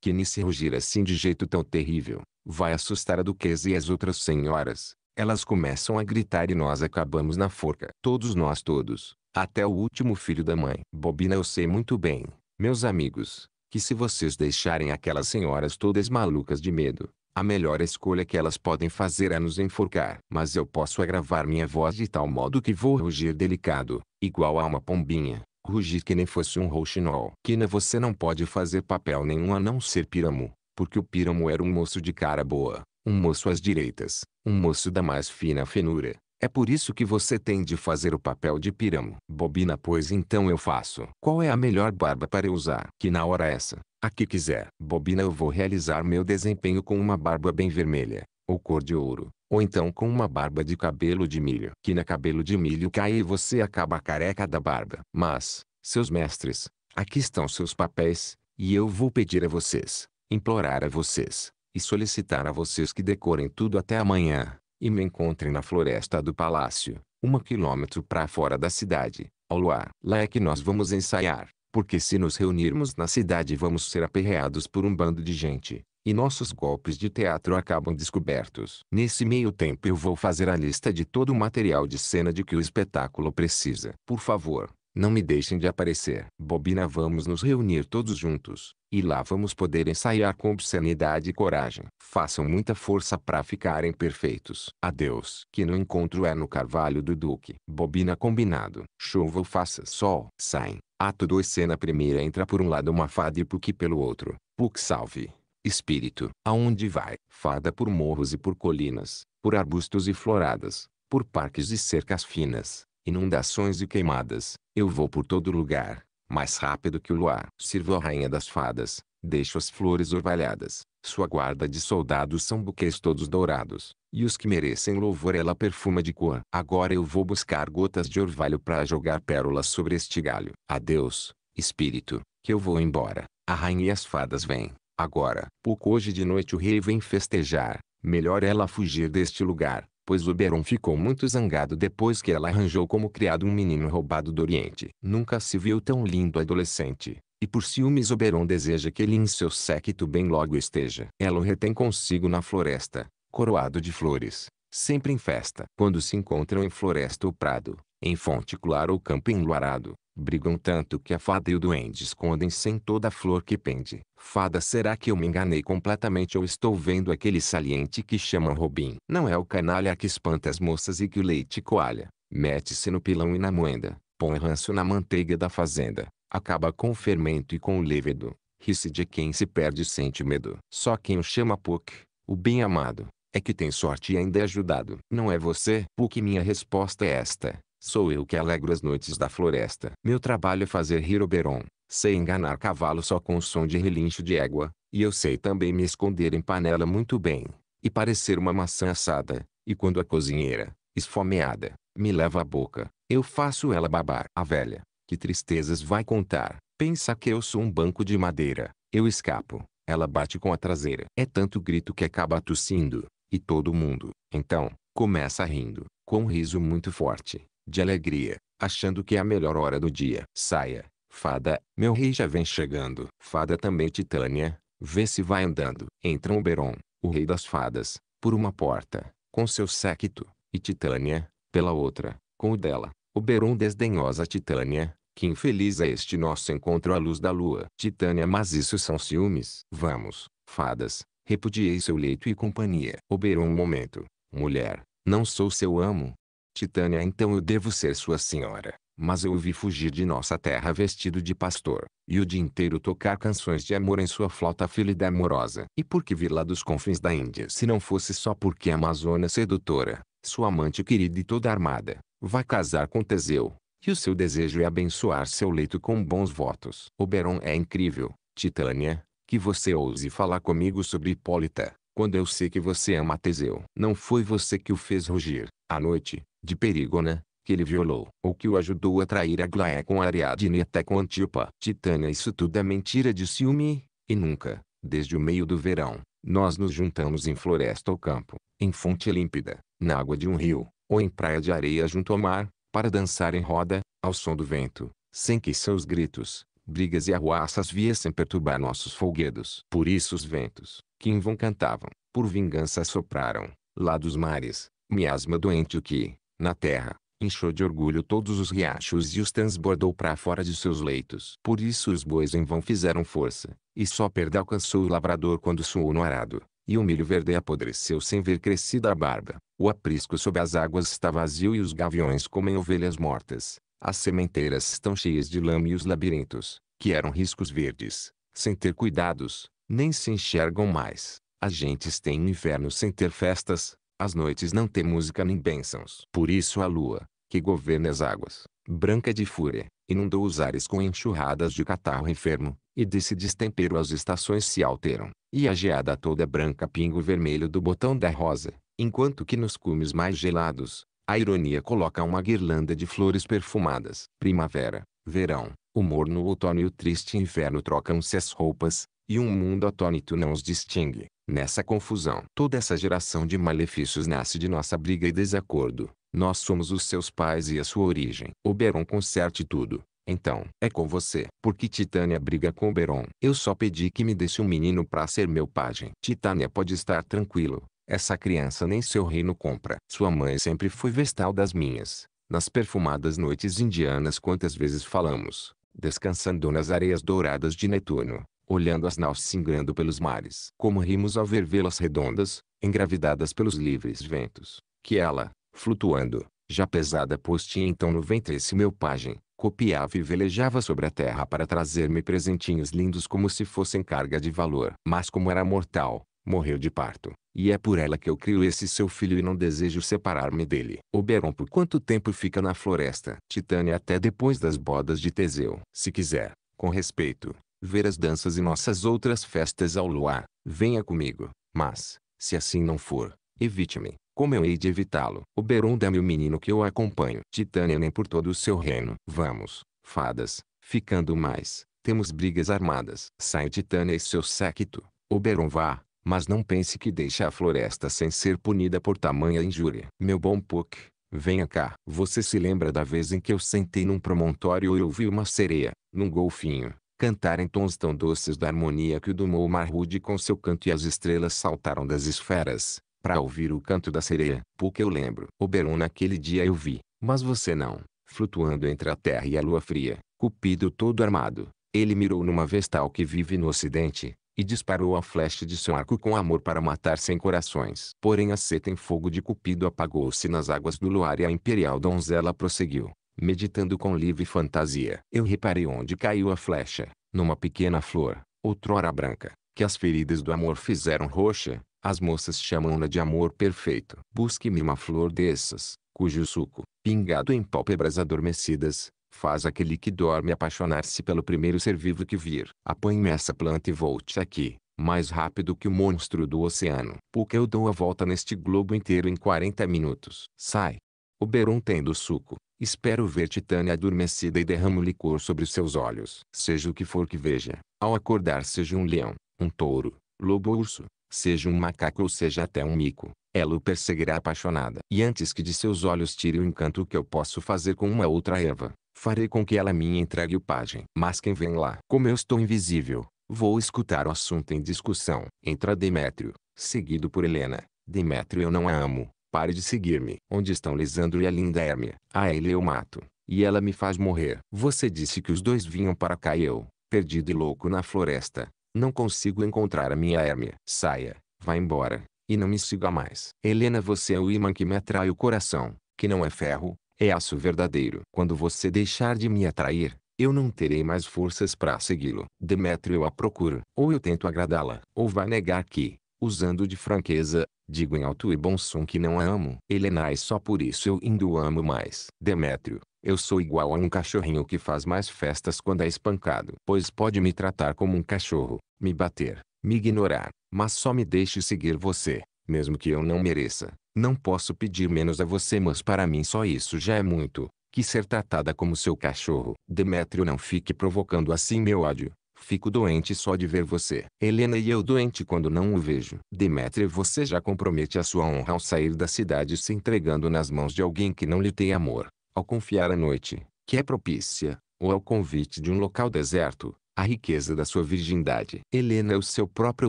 Que se rugir assim de jeito tão terrível, vai assustar a duquesa e as outras senhoras. Elas começam a gritar e nós acabamos na forca. Todos nós todos, até o último filho da mãe. Bobina eu sei muito bem, meus amigos, que se vocês deixarem aquelas senhoras todas malucas de medo, a melhor escolha que elas podem fazer é nos enforcar. Mas eu posso agravar minha voz de tal modo que vou rugir delicado, igual a uma pombinha. Rugir que nem fosse um rouxinol. Quina você não pode fazer papel nenhum a não ser Píramo, porque o Píramo era um moço de cara boa, um moço às direitas, um moço da mais fina fenura, é por isso que você tem de fazer o papel de pirão. Bobina pois então eu faço. Qual é a melhor barba para eu usar? Que na hora essa, a que quiser. Bobina eu vou realizar meu desempenho com uma barba bem vermelha, ou cor de ouro, ou então com uma barba de cabelo de milho. Que na cabelo de milho cai e você acaba careca da barba. Mas, seus mestres, aqui estão seus papéis, e eu vou pedir a vocês, implorar a vocês, e solicitar a vocês que decorem tudo até amanhã e me encontrem na floresta do palácio, uma quilômetro para fora da cidade, ao luar. Lá é que nós vamos ensaiar, porque se nos reunirmos na cidade vamos ser aperreados por um bando de gente, e nossos golpes de teatro acabam descobertos. Nesse meio tempo eu vou fazer a lista de todo o material de cena de que o espetáculo precisa. Por favor, não me deixem de aparecer. Bobina vamos nos reunir todos juntos, e lá vamos poder ensaiar com obscenidade e coragem. Façam muita força para ficarem perfeitos. Adeus. Que no encontro é no Carvalho do Duque. Bobina combinado. Chova ou faça sol. Saem. Ato 2 Cena primeira entra por um lado uma fada e Puck pelo outro. Puck salve. Espírito. Aonde vai? Fada por morros e por colinas, por arbustos e floradas, por parques e cercas finas inundações e queimadas, eu vou por todo lugar, mais rápido que o luar. Sirvo a rainha das fadas, deixo as flores orvalhadas, sua guarda de soldados são buquês todos dourados, e os que merecem louvor ela perfuma de cor. Agora eu vou buscar gotas de orvalho para jogar pérolas sobre este galho. Adeus, espírito, que eu vou embora. A rainha e as fadas vêm, agora. Pouco hoje de noite o rei vem festejar, melhor ela fugir deste lugar pois o Beron ficou muito zangado depois que ela arranjou como criado um menino roubado do Oriente. Nunca se viu tão lindo adolescente, e por ciúmes o Oberon deseja que ele em seu séquito bem logo esteja. Ela o retém consigo na floresta, coroado de flores, sempre em festa. Quando se encontram em floresta ou prado, em fonte clara ou campo enluarado, Brigam tanto que a fada e o duende escondem-se em toda a flor que pende. Fada será que eu me enganei completamente ou estou vendo aquele saliente que chamam Robin? Não é o canalha que espanta as moças e que o leite coalha. Mete-se no pilão e na moenda. Põe ranço na manteiga da fazenda. Acaba com o fermento e com o levedo. Ri-se de quem se perde e sente medo. Só quem o chama Puck, o bem amado, é que tem sorte e ainda é ajudado. Não é você? Puck minha resposta é esta. Sou eu que alegro as noites da floresta. Meu trabalho é fazer rir Oberon. Sei enganar cavalo só com o som de relincho de égua. E eu sei também me esconder em panela muito bem. E parecer uma maçã assada. E quando a cozinheira, esfomeada, me leva à boca, eu faço ela babar. A velha, que tristezas vai contar. Pensa que eu sou um banco de madeira. Eu escapo. Ela bate com a traseira. É tanto grito que acaba tossindo. E todo mundo, então, começa rindo, com um riso muito forte de alegria, achando que é a melhor hora do dia. Saia, fada, meu rei já vem chegando. Fada também Titânia, vê se vai andando. Entram Oberon, o rei das fadas, por uma porta, com seu séquito, e Titânia, pela outra, com o dela. Oberon desdenhosa Titânia, que infeliz é este nosso encontro à luz da lua. Titânia mas isso são ciúmes. Vamos, fadas, repudiei seu leito e companhia. Oberon um momento, mulher, não sou seu amo, Titânia então eu devo ser sua senhora, mas eu o vi fugir de nossa terra vestido de pastor, e o dia inteiro tocar canções de amor em sua flauta félida amorosa. E por que vir lá dos confins da Índia se não fosse só porque a é Amazônia sedutora, sua amante querida e toda armada, vai casar com Teseu, e o seu desejo é abençoar seu leito com bons votos. Oberon é incrível, Titânia, que você ouse falar comigo sobre Hipólita, quando eu sei que você ama Teseu. Não foi você que o fez rugir, à noite, de Perígona, né? que ele violou, ou que o ajudou a trair Aglaé com Ariadne até com Antíopa. Titânia isso tudo é mentira de ciúme, e nunca, desde o meio do verão, nós nos juntamos em floresta ou campo, em fonte límpida, na água de um rio, ou em praia de areia junto ao mar, para dançar em roda, ao som do vento, sem que seus gritos, brigas e arruaças viessem perturbar nossos folguedos. Por isso os ventos, que em vão cantavam, por vingança sopraram, lá dos mares, miasma doente o que, na terra, inchou de orgulho todos os riachos e os transbordou para fora de seus leitos. Por isso os bois em vão fizeram força, e só perda alcançou o lavrador quando suou no arado, e o milho verde apodreceu sem ver crescida a barba. O aprisco sob as águas está vazio e os gaviões comem ovelhas mortas. As sementeiras estão cheias de lama e os labirintos, que eram riscos verdes, sem ter cuidados, nem se enxergam mais. As gentes têm um inverno sem ter festas, as noites não têm música nem bênçãos. Por isso a lua, que governa as águas, branca de fúria, inundou os ares com enxurradas de catarro enfermo, e desse destempero as estações se alteram, e a geada toda branca pinga o vermelho do botão da rosa, enquanto que nos cumes mais gelados, a ironia coloca uma guirlanda de flores perfumadas. Primavera, verão, o morno outono e o triste inverno trocam-se as roupas, e um mundo atônito não os distingue. Nessa confusão, toda essa geração de malefícios nasce de nossa briga e desacordo. Nós somos os seus pais e a sua origem. O Beron conserte tudo. Então, é com você. Porque Titânia briga com Oberon. Eu só pedi que me desse um menino para ser meu pajem. Titânia pode estar tranquilo. Essa criança nem seu reino compra. Sua mãe sempre foi vestal das minhas. Nas perfumadas noites indianas quantas vezes falamos. Descansando nas areias douradas de Netuno olhando as naus singrando pelos mares. Como rimos ao ver vê-las redondas, engravidadas pelos livres ventos, que ela, flutuando, já pesada pôs tinha então no ventre esse meu pajem, copiava e velejava sobre a terra para trazer-me presentinhos lindos como se fossem carga de valor. Mas como era mortal, morreu de parto, e é por ela que eu crio esse seu filho e não desejo separar-me dele. Oberon por quanto tempo fica na floresta? Titânia até depois das bodas de Teseu. Se quiser, com respeito, ver as danças e nossas outras festas ao luar. Venha comigo. Mas, se assim não for, evite-me. Como eu hei de evitá-lo? Oberon dá-me o é menino que eu acompanho. Titânia nem por todo o seu reino. Vamos, fadas, ficando mais. Temos brigas armadas. Sai Titânia e seu séquito. Oberon vá, mas não pense que deixa a floresta sem ser punida por tamanha injúria. Meu bom Puck, venha cá. Você se lembra da vez em que eu sentei num promontório e ouvi uma sereia, num golfinho, cantar em tons tão doces da harmonia que o domou o mar rude com seu canto e as estrelas saltaram das esferas, para ouvir o canto da sereia. Porque eu lembro, Oberon naquele dia eu vi, mas você não, flutuando entre a terra e a lua fria, Cupido todo armado. Ele mirou numa vestal que vive no ocidente, e disparou a flecha de seu arco com amor para matar sem corações. Porém a seta em fogo de Cupido apagou-se nas águas do luar e a imperial donzela prosseguiu meditando com livre fantasia. Eu reparei onde caiu a flecha, numa pequena flor, outrora branca, que as feridas do amor fizeram roxa, as moças chamam-na de amor perfeito. Busque-me uma flor dessas, cujo suco, pingado em pálpebras adormecidas, faz aquele que dorme apaixonar-se pelo primeiro ser vivo que vir. Apanhe essa planta e volte aqui, mais rápido que o monstro do oceano, porque eu dou a volta neste globo inteiro em 40 minutos. Sai. O Beron tem do suco, Espero ver Titânia adormecida e derramo licor sobre seus olhos. Seja o que for que veja, ao acordar seja um leão, um touro, lobo ou urso, seja um macaco ou seja até um mico, ela o perseguirá apaixonada. E antes que de seus olhos tire o encanto que eu posso fazer com uma outra Eva, farei com que ela me entregue o pajem. Mas quem vem lá? Como eu estou invisível, vou escutar o assunto em discussão. Entra Demétrio, seguido por Helena. Demétrio eu não a amo, Pare de seguir-me. Onde estão Lisandro e a linda Hermia? A ah, ele eu mato. E ela me faz morrer. Você disse que os dois vinham para cá e eu, perdido e louco na floresta, não consigo encontrar a minha Hermia. Saia, vá embora, e não me siga mais. Helena você é o imã que me atrai o coração, que não é ferro, é aço verdadeiro. Quando você deixar de me atrair, eu não terei mais forças para segui-lo. Demétrio eu a procuro. Ou eu tento agradá-la, ou vai negar que, usando de franqueza, digo em alto e bom som que não a amo. Helena é e só por isso eu indo amo mais. Demétrio, eu sou igual a um cachorrinho que faz mais festas quando é espancado. Pois pode me tratar como um cachorro, me bater, me ignorar, mas só me deixe seguir você, mesmo que eu não mereça. Não posso pedir menos a você mas para mim só isso já é muito, que ser tratada como seu cachorro. Demétrio não fique provocando assim meu ódio. Fico doente só de ver você. Helena e eu doente quando não o vejo. Demetria você já compromete a sua honra ao sair da cidade se entregando nas mãos de alguém que não lhe tem amor. Ao confiar a noite, que é propícia, ou ao convite de um local deserto, a riqueza da sua virgindade. Helena é o seu próprio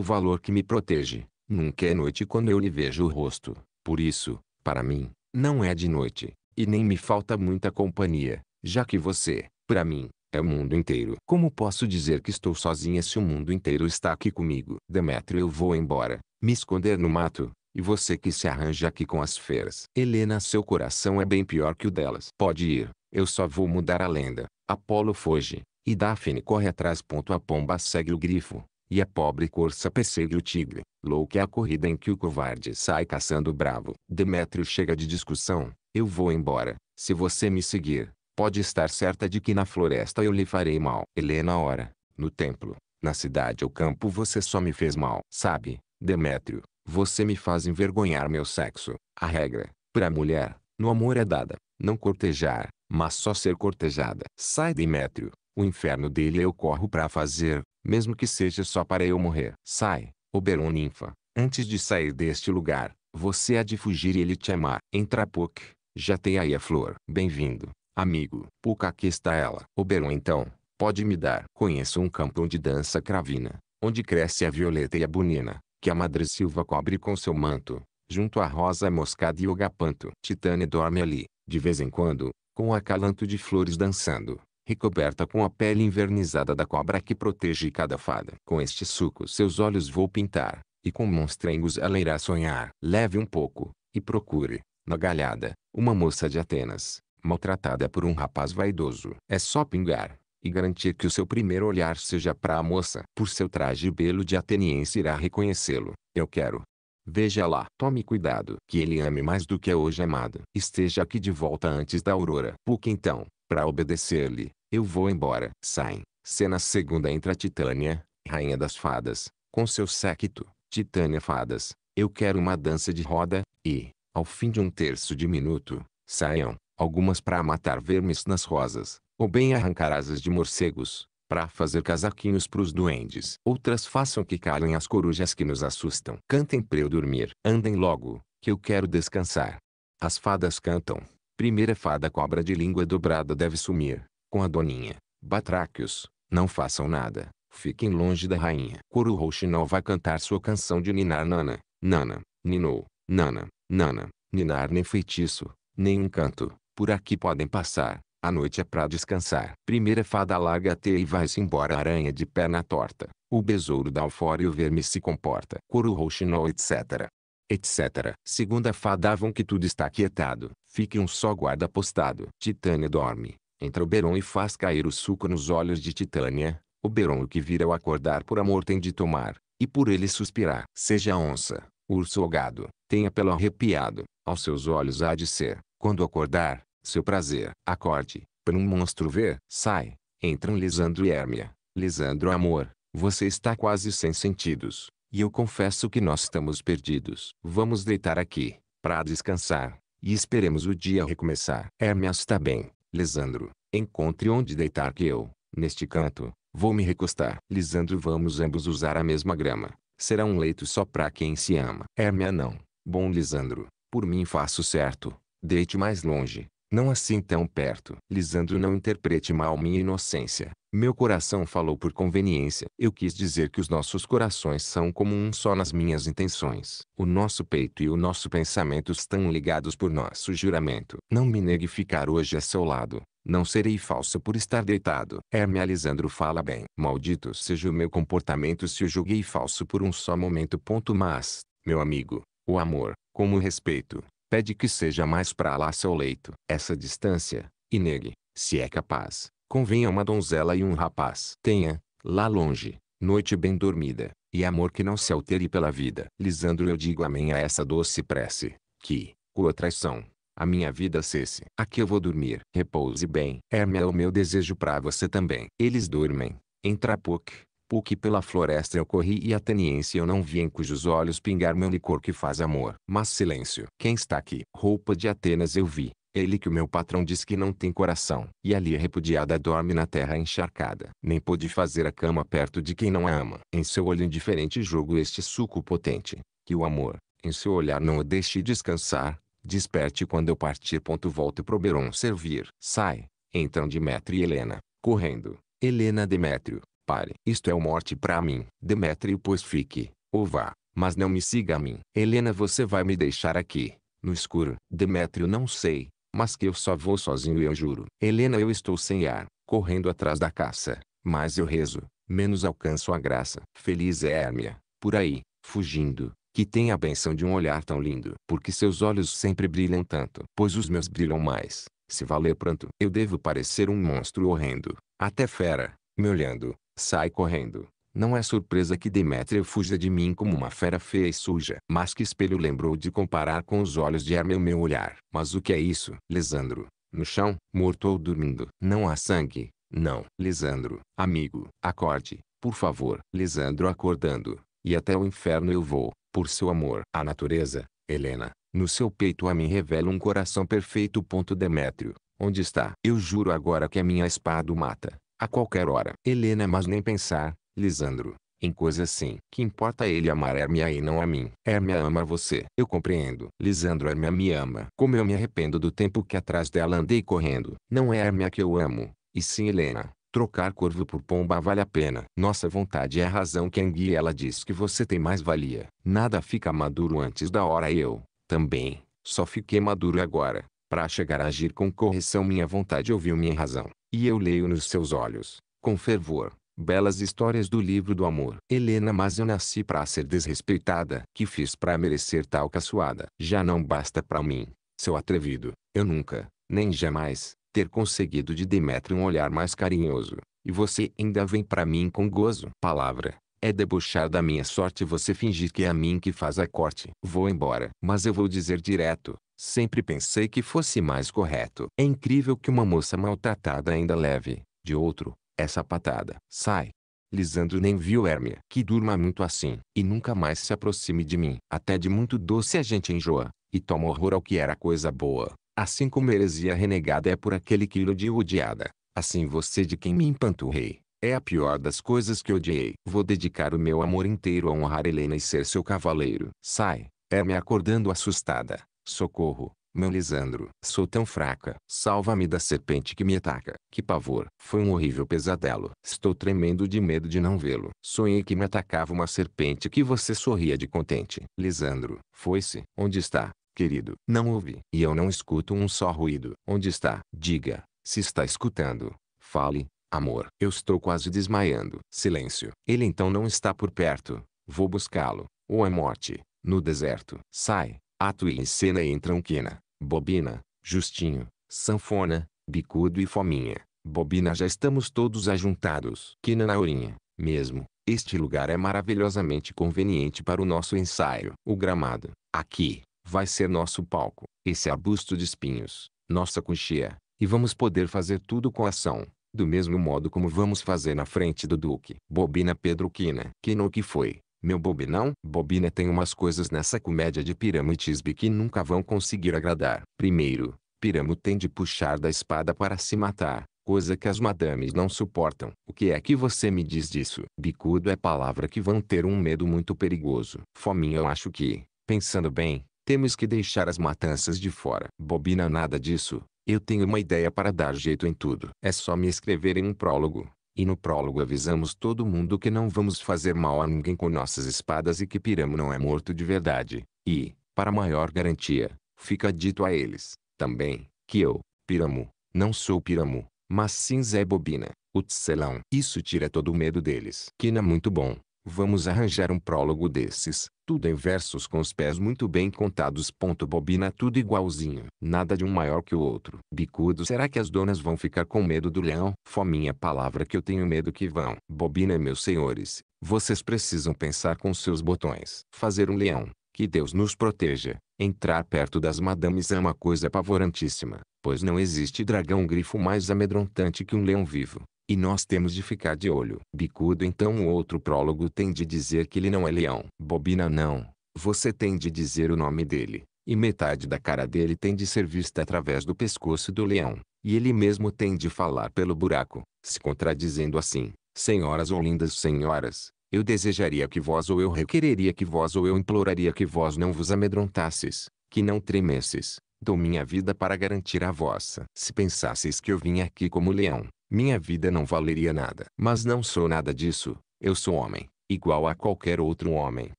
valor que me protege. Nunca é noite quando eu lhe vejo o rosto. Por isso, para mim, não é de noite, e nem me falta muita companhia, já que você, para mim, é o mundo inteiro. Como posso dizer que estou sozinha se o mundo inteiro está aqui comigo? Demétrio eu vou embora, me esconder no mato, e você que se arranja aqui com as feras. Helena seu coração é bem pior que o delas. Pode ir, eu só vou mudar a lenda. Apolo foge, e Daphne corre atrás. A pomba segue o grifo, e a pobre corça persegue o tigre. Louca é a corrida em que o covarde sai caçando o bravo. Demétrio chega de discussão, eu vou embora, se você me seguir, Pode estar certa de que na floresta eu lhe farei mal. Helena ora, no templo, na cidade ou campo você só me fez mal. Sabe, Demétrio, você me faz envergonhar meu sexo. A regra, para a mulher, no amor é dada, não cortejar, mas só ser cortejada. Sai Demétrio, o inferno dele eu corro para fazer, mesmo que seja só para eu morrer. Sai, Oberon ninfa, antes de sair deste lugar, você há de fugir e ele te amar. Entra pouco, já tem aí a flor. Bem-vindo. Amigo, puca aqui está ela. Oberon então, pode me dar. Conheço um campo onde dança cravina, onde cresce a violeta e a bunina, que a madre silva cobre com seu manto, junto à rosa moscada e o gapanto. Titânia dorme ali, de vez em quando, com o acalanto de flores dançando, recoberta com a pele invernizada da cobra que protege cada fada. Com este suco seus olhos vou pintar, e com monstrengos ela irá sonhar. Leve um pouco, e procure, na galhada, uma moça de Atenas, maltratada por um rapaz vaidoso. É só pingar, e garantir que o seu primeiro olhar seja para a moça. Por seu traje belo de ateniense irá reconhecê-lo. Eu quero. Veja lá. Tome cuidado. Que ele ame mais do que é hoje amado. Esteja aqui de volta antes da aurora. porque então, para obedecer-lhe, eu vou embora. Saem. Cena segunda entra Titânia, rainha das fadas, com seu séquito. Titânia fadas, eu quero uma dança de roda, e, ao fim de um terço de minuto, saiam algumas para matar vermes nas rosas, ou bem arrancar asas de morcegos, para fazer casaquinhos para os duendes. Outras façam que calem as corujas que nos assustam. Cantem para eu dormir. Andem logo, que eu quero descansar. As fadas cantam. Primeira fada cobra de língua dobrada deve sumir, com a doninha. Batráquios, não façam nada, fiquem longe da rainha. Coro rouxinol vai cantar sua canção de ninar nana, nana, ninou, nana, nana, ninar nem feitiço, nem encanto, por aqui podem passar. A noite é pra descansar. Primeira fada larga a teia e vai-se embora aranha de perna torta. O besouro dá o fora e o verme se comporta. Coro rouxinol etc. Etc. Segunda fada avam que tudo está quietado. Fique um só guarda postado. Titânia dorme. Entra o Beron e faz cair o suco nos olhos de Titânia. O Beron o que vira ao acordar por amor tem de tomar. E por ele suspirar. Seja onça, urso ou gado. Tenha pelo arrepiado. Aos seus olhos há de ser. Quando acordar, seu prazer, acorde, para um monstro ver, sai, entram Lisandro e Hermia, Lisandro amor, você está quase sem sentidos, e eu confesso que nós estamos perdidos, vamos deitar aqui, para descansar, e esperemos o dia recomeçar. Hermia está bem, Lisandro, encontre onde deitar que eu, neste canto, Vou me recostar. Lisandro vamos ambos usar a mesma grama. Será um leito só para quem se ama. Hermia não. Bom Lisandro, por mim faço certo. Deite mais longe. Não assim tão perto. Lisandro não interprete mal minha inocência. Meu coração falou por conveniência. Eu quis dizer que os nossos corações são como um só nas minhas intenções. O nosso peito e o nosso pensamento estão ligados por nosso juramento. Não me negue ficar hoje a seu lado. Não serei falsa por estar deitado. Herme Alisandro fala bem. Maldito seja o meu comportamento se o julguei falso por um só momento. Ponto mas, meu amigo, o amor, como o respeito, pede que seja mais para lá seu leito. Essa distância, e negue se é capaz, convém a uma donzela e um rapaz. Tenha, lá longe, noite bem dormida, e amor que não se altere pela vida. Lisandro eu digo amém a essa doce prece, que, com a traição, a minha vida cesse. Aqui eu vou dormir. Repouse bem. Hermes é o meu desejo para você também. Eles dormem, entra pouco, o que pela floresta eu corri e ateniense eu não vi em cujos olhos pingar meu licor que faz amor. Mas silêncio. Quem está aqui? Roupa de Atenas eu vi. Ele que o meu patrão diz que não tem coração. E ali repudiada dorme na terra encharcada. Nem pôde fazer a cama perto de quem não a ama. Em seu olho indiferente jogo este suco potente. Que o amor, em seu olhar não o deixe descansar. Desperte quando eu partir. Ponto volta pro Beron servir. Sai, Entram Demetrio e Helena, correndo. Helena Demétrio, Pare, isto é o morte para mim. Demétrio pois fique, ou vá, mas não me siga a mim. Helena você vai me deixar aqui, no escuro. Demétrio não sei, mas que eu só vou sozinho eu juro. Helena eu estou sem ar, correndo atrás da caça, mas eu rezo, menos alcanço a graça. Feliz é Hermia, por aí, fugindo, que tem a benção de um olhar tão lindo. Porque seus olhos sempre brilham tanto, pois os meus brilham mais. Se valer pranto, eu devo parecer um monstro horrendo, até fera, me olhando, Sai correndo. Não é surpresa que Demétria fuja de mim como uma fera feia e suja. Mas que espelho lembrou de comparar com os olhos de Hermes o meu olhar. Mas o que é isso? Lisandro? No chão, morto ou dormindo. Não há sangue. Não. Lisandro, Amigo. Acorde. Por favor. Lisandro, acordando. E até o inferno eu vou. Por seu amor. A natureza, Helena. No seu peito a mim revela um coração perfeito. Ponto Demétrio. Onde está? Eu juro agora que a minha espada o mata a qualquer hora. Helena mas nem pensar, Lisandro, em coisa assim. Que importa ele amar Hermia e não a mim. Hermia ama você. Eu compreendo. Lisandro Hermia me ama. Como eu me arrependo do tempo que atrás dela andei correndo. Não é Hermia que eu amo, e sim Helena. Trocar corvo por pomba vale a pena. Nossa vontade é a razão que anguia ela diz que você tem mais valia. Nada fica maduro antes da hora e eu, também, só fiquei maduro agora. Para chegar a agir com correção minha vontade ouviu minha razão. E eu leio nos seus olhos, com fervor, belas histórias do livro do amor. Helena, mas eu nasci para ser desrespeitada. Que fiz para merecer tal caçoada? Já não basta para mim, seu atrevido. Eu nunca, nem jamais, ter conseguido de Demétrio um olhar mais carinhoso. E você ainda vem para mim com gozo. Palavra. É debochar da minha sorte você fingir que é a mim que faz a corte. Vou embora. Mas eu vou dizer direto. Sempre pensei que fosse mais correto. É incrível que uma moça maltratada ainda leve, de outro, essa patada. Sai. Lisandro nem viu Hermia. Que durma muito assim, e nunca mais se aproxime de mim. Até de muito doce a gente enjoa, e toma horror ao que era coisa boa. Assim como heresia renegada é por aquele que de odiada. Assim você de quem me empanturrei. É a pior das coisas que odiei. Vou dedicar o meu amor inteiro a honrar Helena e ser seu cavaleiro. Sai. Hermia acordando assustada. Socorro, meu Lisandro, sou tão fraca. Salva-me da serpente que me ataca. Que pavor. Foi um horrível pesadelo. Estou tremendo de medo de não vê-lo. Sonhei que me atacava uma serpente que você sorria de contente. Lisandro, foi-se. Onde está, querido? Não ouvi. E eu não escuto um só ruído. Onde está? Diga, se está escutando. Fale, amor. Eu estou quase desmaiando. Silêncio. Ele então não está por perto. Vou buscá-lo. Ou é morte. No deserto. Sai. Ato e em cena entram Quina, Bobina, Justinho, Sanfona, Bicudo e Fominha. Bobina já estamos todos ajuntados. Quina na horinha, mesmo. Este lugar é maravilhosamente conveniente para o nosso ensaio. O gramado, aqui, vai ser nosso palco. Esse arbusto de espinhos, nossa coxia. E vamos poder fazer tudo com ação. Do mesmo modo como vamos fazer na frente do Duque. Bobina Pedro Quina. Quina o que foi? Meu bobinão, bobina tem umas coisas nessa comédia de piramitisbe que nunca vão conseguir agradar. Primeiro, Piramo tem de puxar da espada para se matar, coisa que as madames não suportam. O que é que você me diz disso? Bicudo é palavra que vão ter um medo muito perigoso. Fominha eu acho que, pensando bem, temos que deixar as matanças de fora. Bobina nada disso. Eu tenho uma ideia para dar jeito em tudo. É só me escreverem um prólogo, e no prólogo avisamos todo mundo que não vamos fazer mal a ninguém com nossas espadas e que Piramo não é morto de verdade. E, para maior garantia, fica dito a eles, também, que eu, Piramo, não sou Piramo, mas sim Zé Bobina, o Tselão. Isso tira todo o medo deles. é muito bom, Vamos arranjar um prólogo desses, tudo em versos com os pés muito bem contados. Ponto bobina tudo igualzinho, nada de um maior que o outro. Bicudo será que as donas vão ficar com medo do leão? Fominha palavra que eu tenho medo que vão. Bobina meus senhores, vocês precisam pensar com seus botões. Fazer um leão, que Deus nos proteja. Entrar perto das madames é uma coisa apavorantíssima, pois não existe dragão grifo mais amedrontante que um leão vivo. E nós temos de ficar de olho. Bicudo então o outro prólogo tem de dizer que ele não é leão. Bobina não. Você tem de dizer o nome dele. E metade da cara dele tem de ser vista através do pescoço do leão. E ele mesmo tem de falar pelo buraco, se contradizendo assim. Senhoras ou lindas senhoras, eu desejaria que vós ou eu requereria que vós ou eu imploraria que vós não vos amedrontasses, que não tremesses, dou minha vida para garantir a vossa. Se pensasseis que eu vim aqui como leão, minha vida não valeria nada. Mas não sou nada disso, eu sou homem, igual a qualquer outro homem.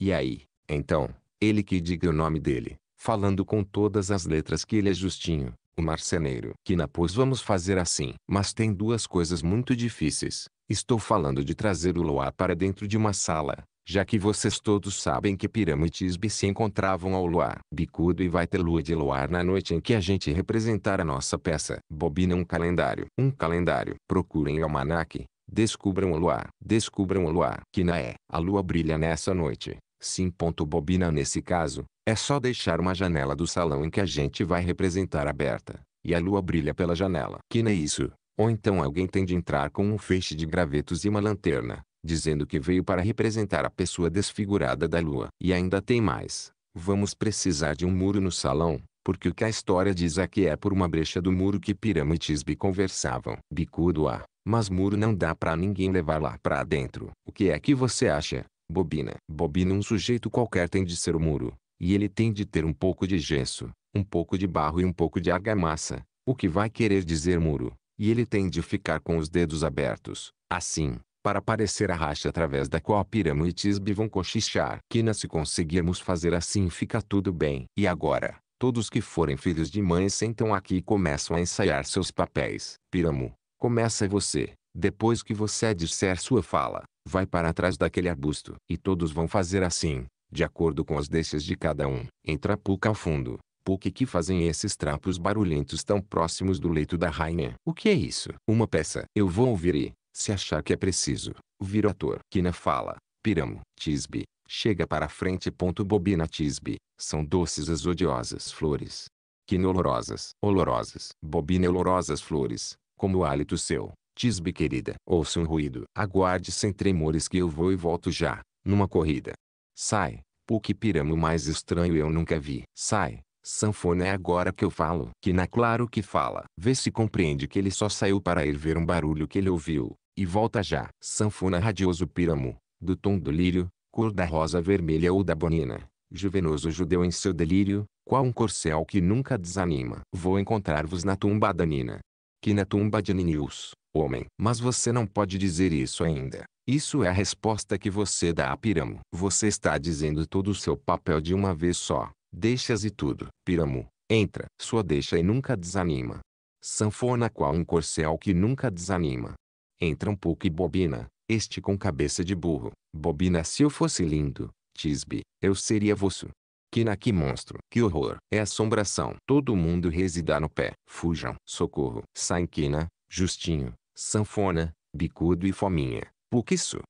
E aí, então, ele que diga o nome dele, falando com todas as letras que ele é justinho, o marceneiro. Que na pôs vamos fazer assim. Mas tem duas coisas muito difíceis. Estou falando de trazer o loar para dentro de uma sala, já que vocês todos sabem que pirâmides se encontravam ao luar. Bicudo e vai ter lua de luar na noite em que a gente representar a nossa peça. Bobina um calendário. Um calendário. Procurem o almanaque. Descubram o luar. Descubram o luar. Que na é. A lua brilha nessa noite. Sim. Bobina nesse caso, é só deixar uma janela do salão em que a gente vai representar aberta. E a lua brilha pela janela. Que nem isso. Ou então alguém tem de entrar com um feixe de gravetos e uma lanterna dizendo que veio para representar a pessoa desfigurada da lua. E ainda tem mais. Vamos precisar de um muro no salão, porque o que a história diz é que é por uma brecha do muro que pirâmides conversavam. Bicudo a, ah. mas muro não dá para ninguém levar lá para dentro. O que é que você acha, bobina? Bobina um sujeito qualquer tem de ser o muro, e ele tem de ter um pouco de gesso, um pouco de barro e um pouco de argamassa, o que vai querer dizer muro, e ele tem de ficar com os dedos abertos, assim, para parecer a racha através da qual piramides vão cochichar. Que na se conseguirmos fazer assim fica tudo bem. E agora, todos que forem filhos de mães sentam aqui e começam a ensaiar seus papéis. Piramo, começa você. Depois que você disser sua fala, vai para trás daquele arbusto. E todos vão fazer assim, de acordo com as deixas de cada um. Entra Puca ao fundo. Puque que fazem esses trapos barulhentos tão próximos do leito da rainha? O que é isso? Uma peça. Eu vou ouvir e, se achar que é preciso, vira ator. Quina fala, piramo, tisbe, chega para a frente. Bobina tisbe, são doces as odiosas flores. Quina olorosas, olorosas, bobina olorosas flores, como o hálito seu, tisbe querida. Ouça um ruído, aguarde sem tremores que eu vou e volto já, numa corrida. Sai, o que piramo mais estranho eu nunca vi. Sai, Sanfona é agora que eu falo. Que na claro que fala. Vê se compreende que ele só saiu para ir ver um barulho que ele ouviu. E volta já. Sanfona radioso píramo. Do tom do lírio, cor da rosa vermelha ou da bonina. Juvenoso judeu em seu delírio, qual um corcel que nunca desanima. Vou encontrar-vos na tumba da Nina. Que na tumba de Ninius, homem. Mas você não pode dizer isso ainda. Isso é a resposta que você dá a Piramo. Você está dizendo todo o seu papel de uma vez só. Deixas e tudo. Piramu, entra. Sua deixa e nunca desanima. Sanfona qual um corcel que nunca desanima. Entra um pouco e bobina. Este com cabeça de burro. Bobina se eu fosse lindo. Tisbe, eu seria vosso. Que na que monstro. Que horror. É assombração. Todo mundo resida no pé. Fujam. Socorro. Quina, Justinho, Sanfona, Bicudo e Fominha. Por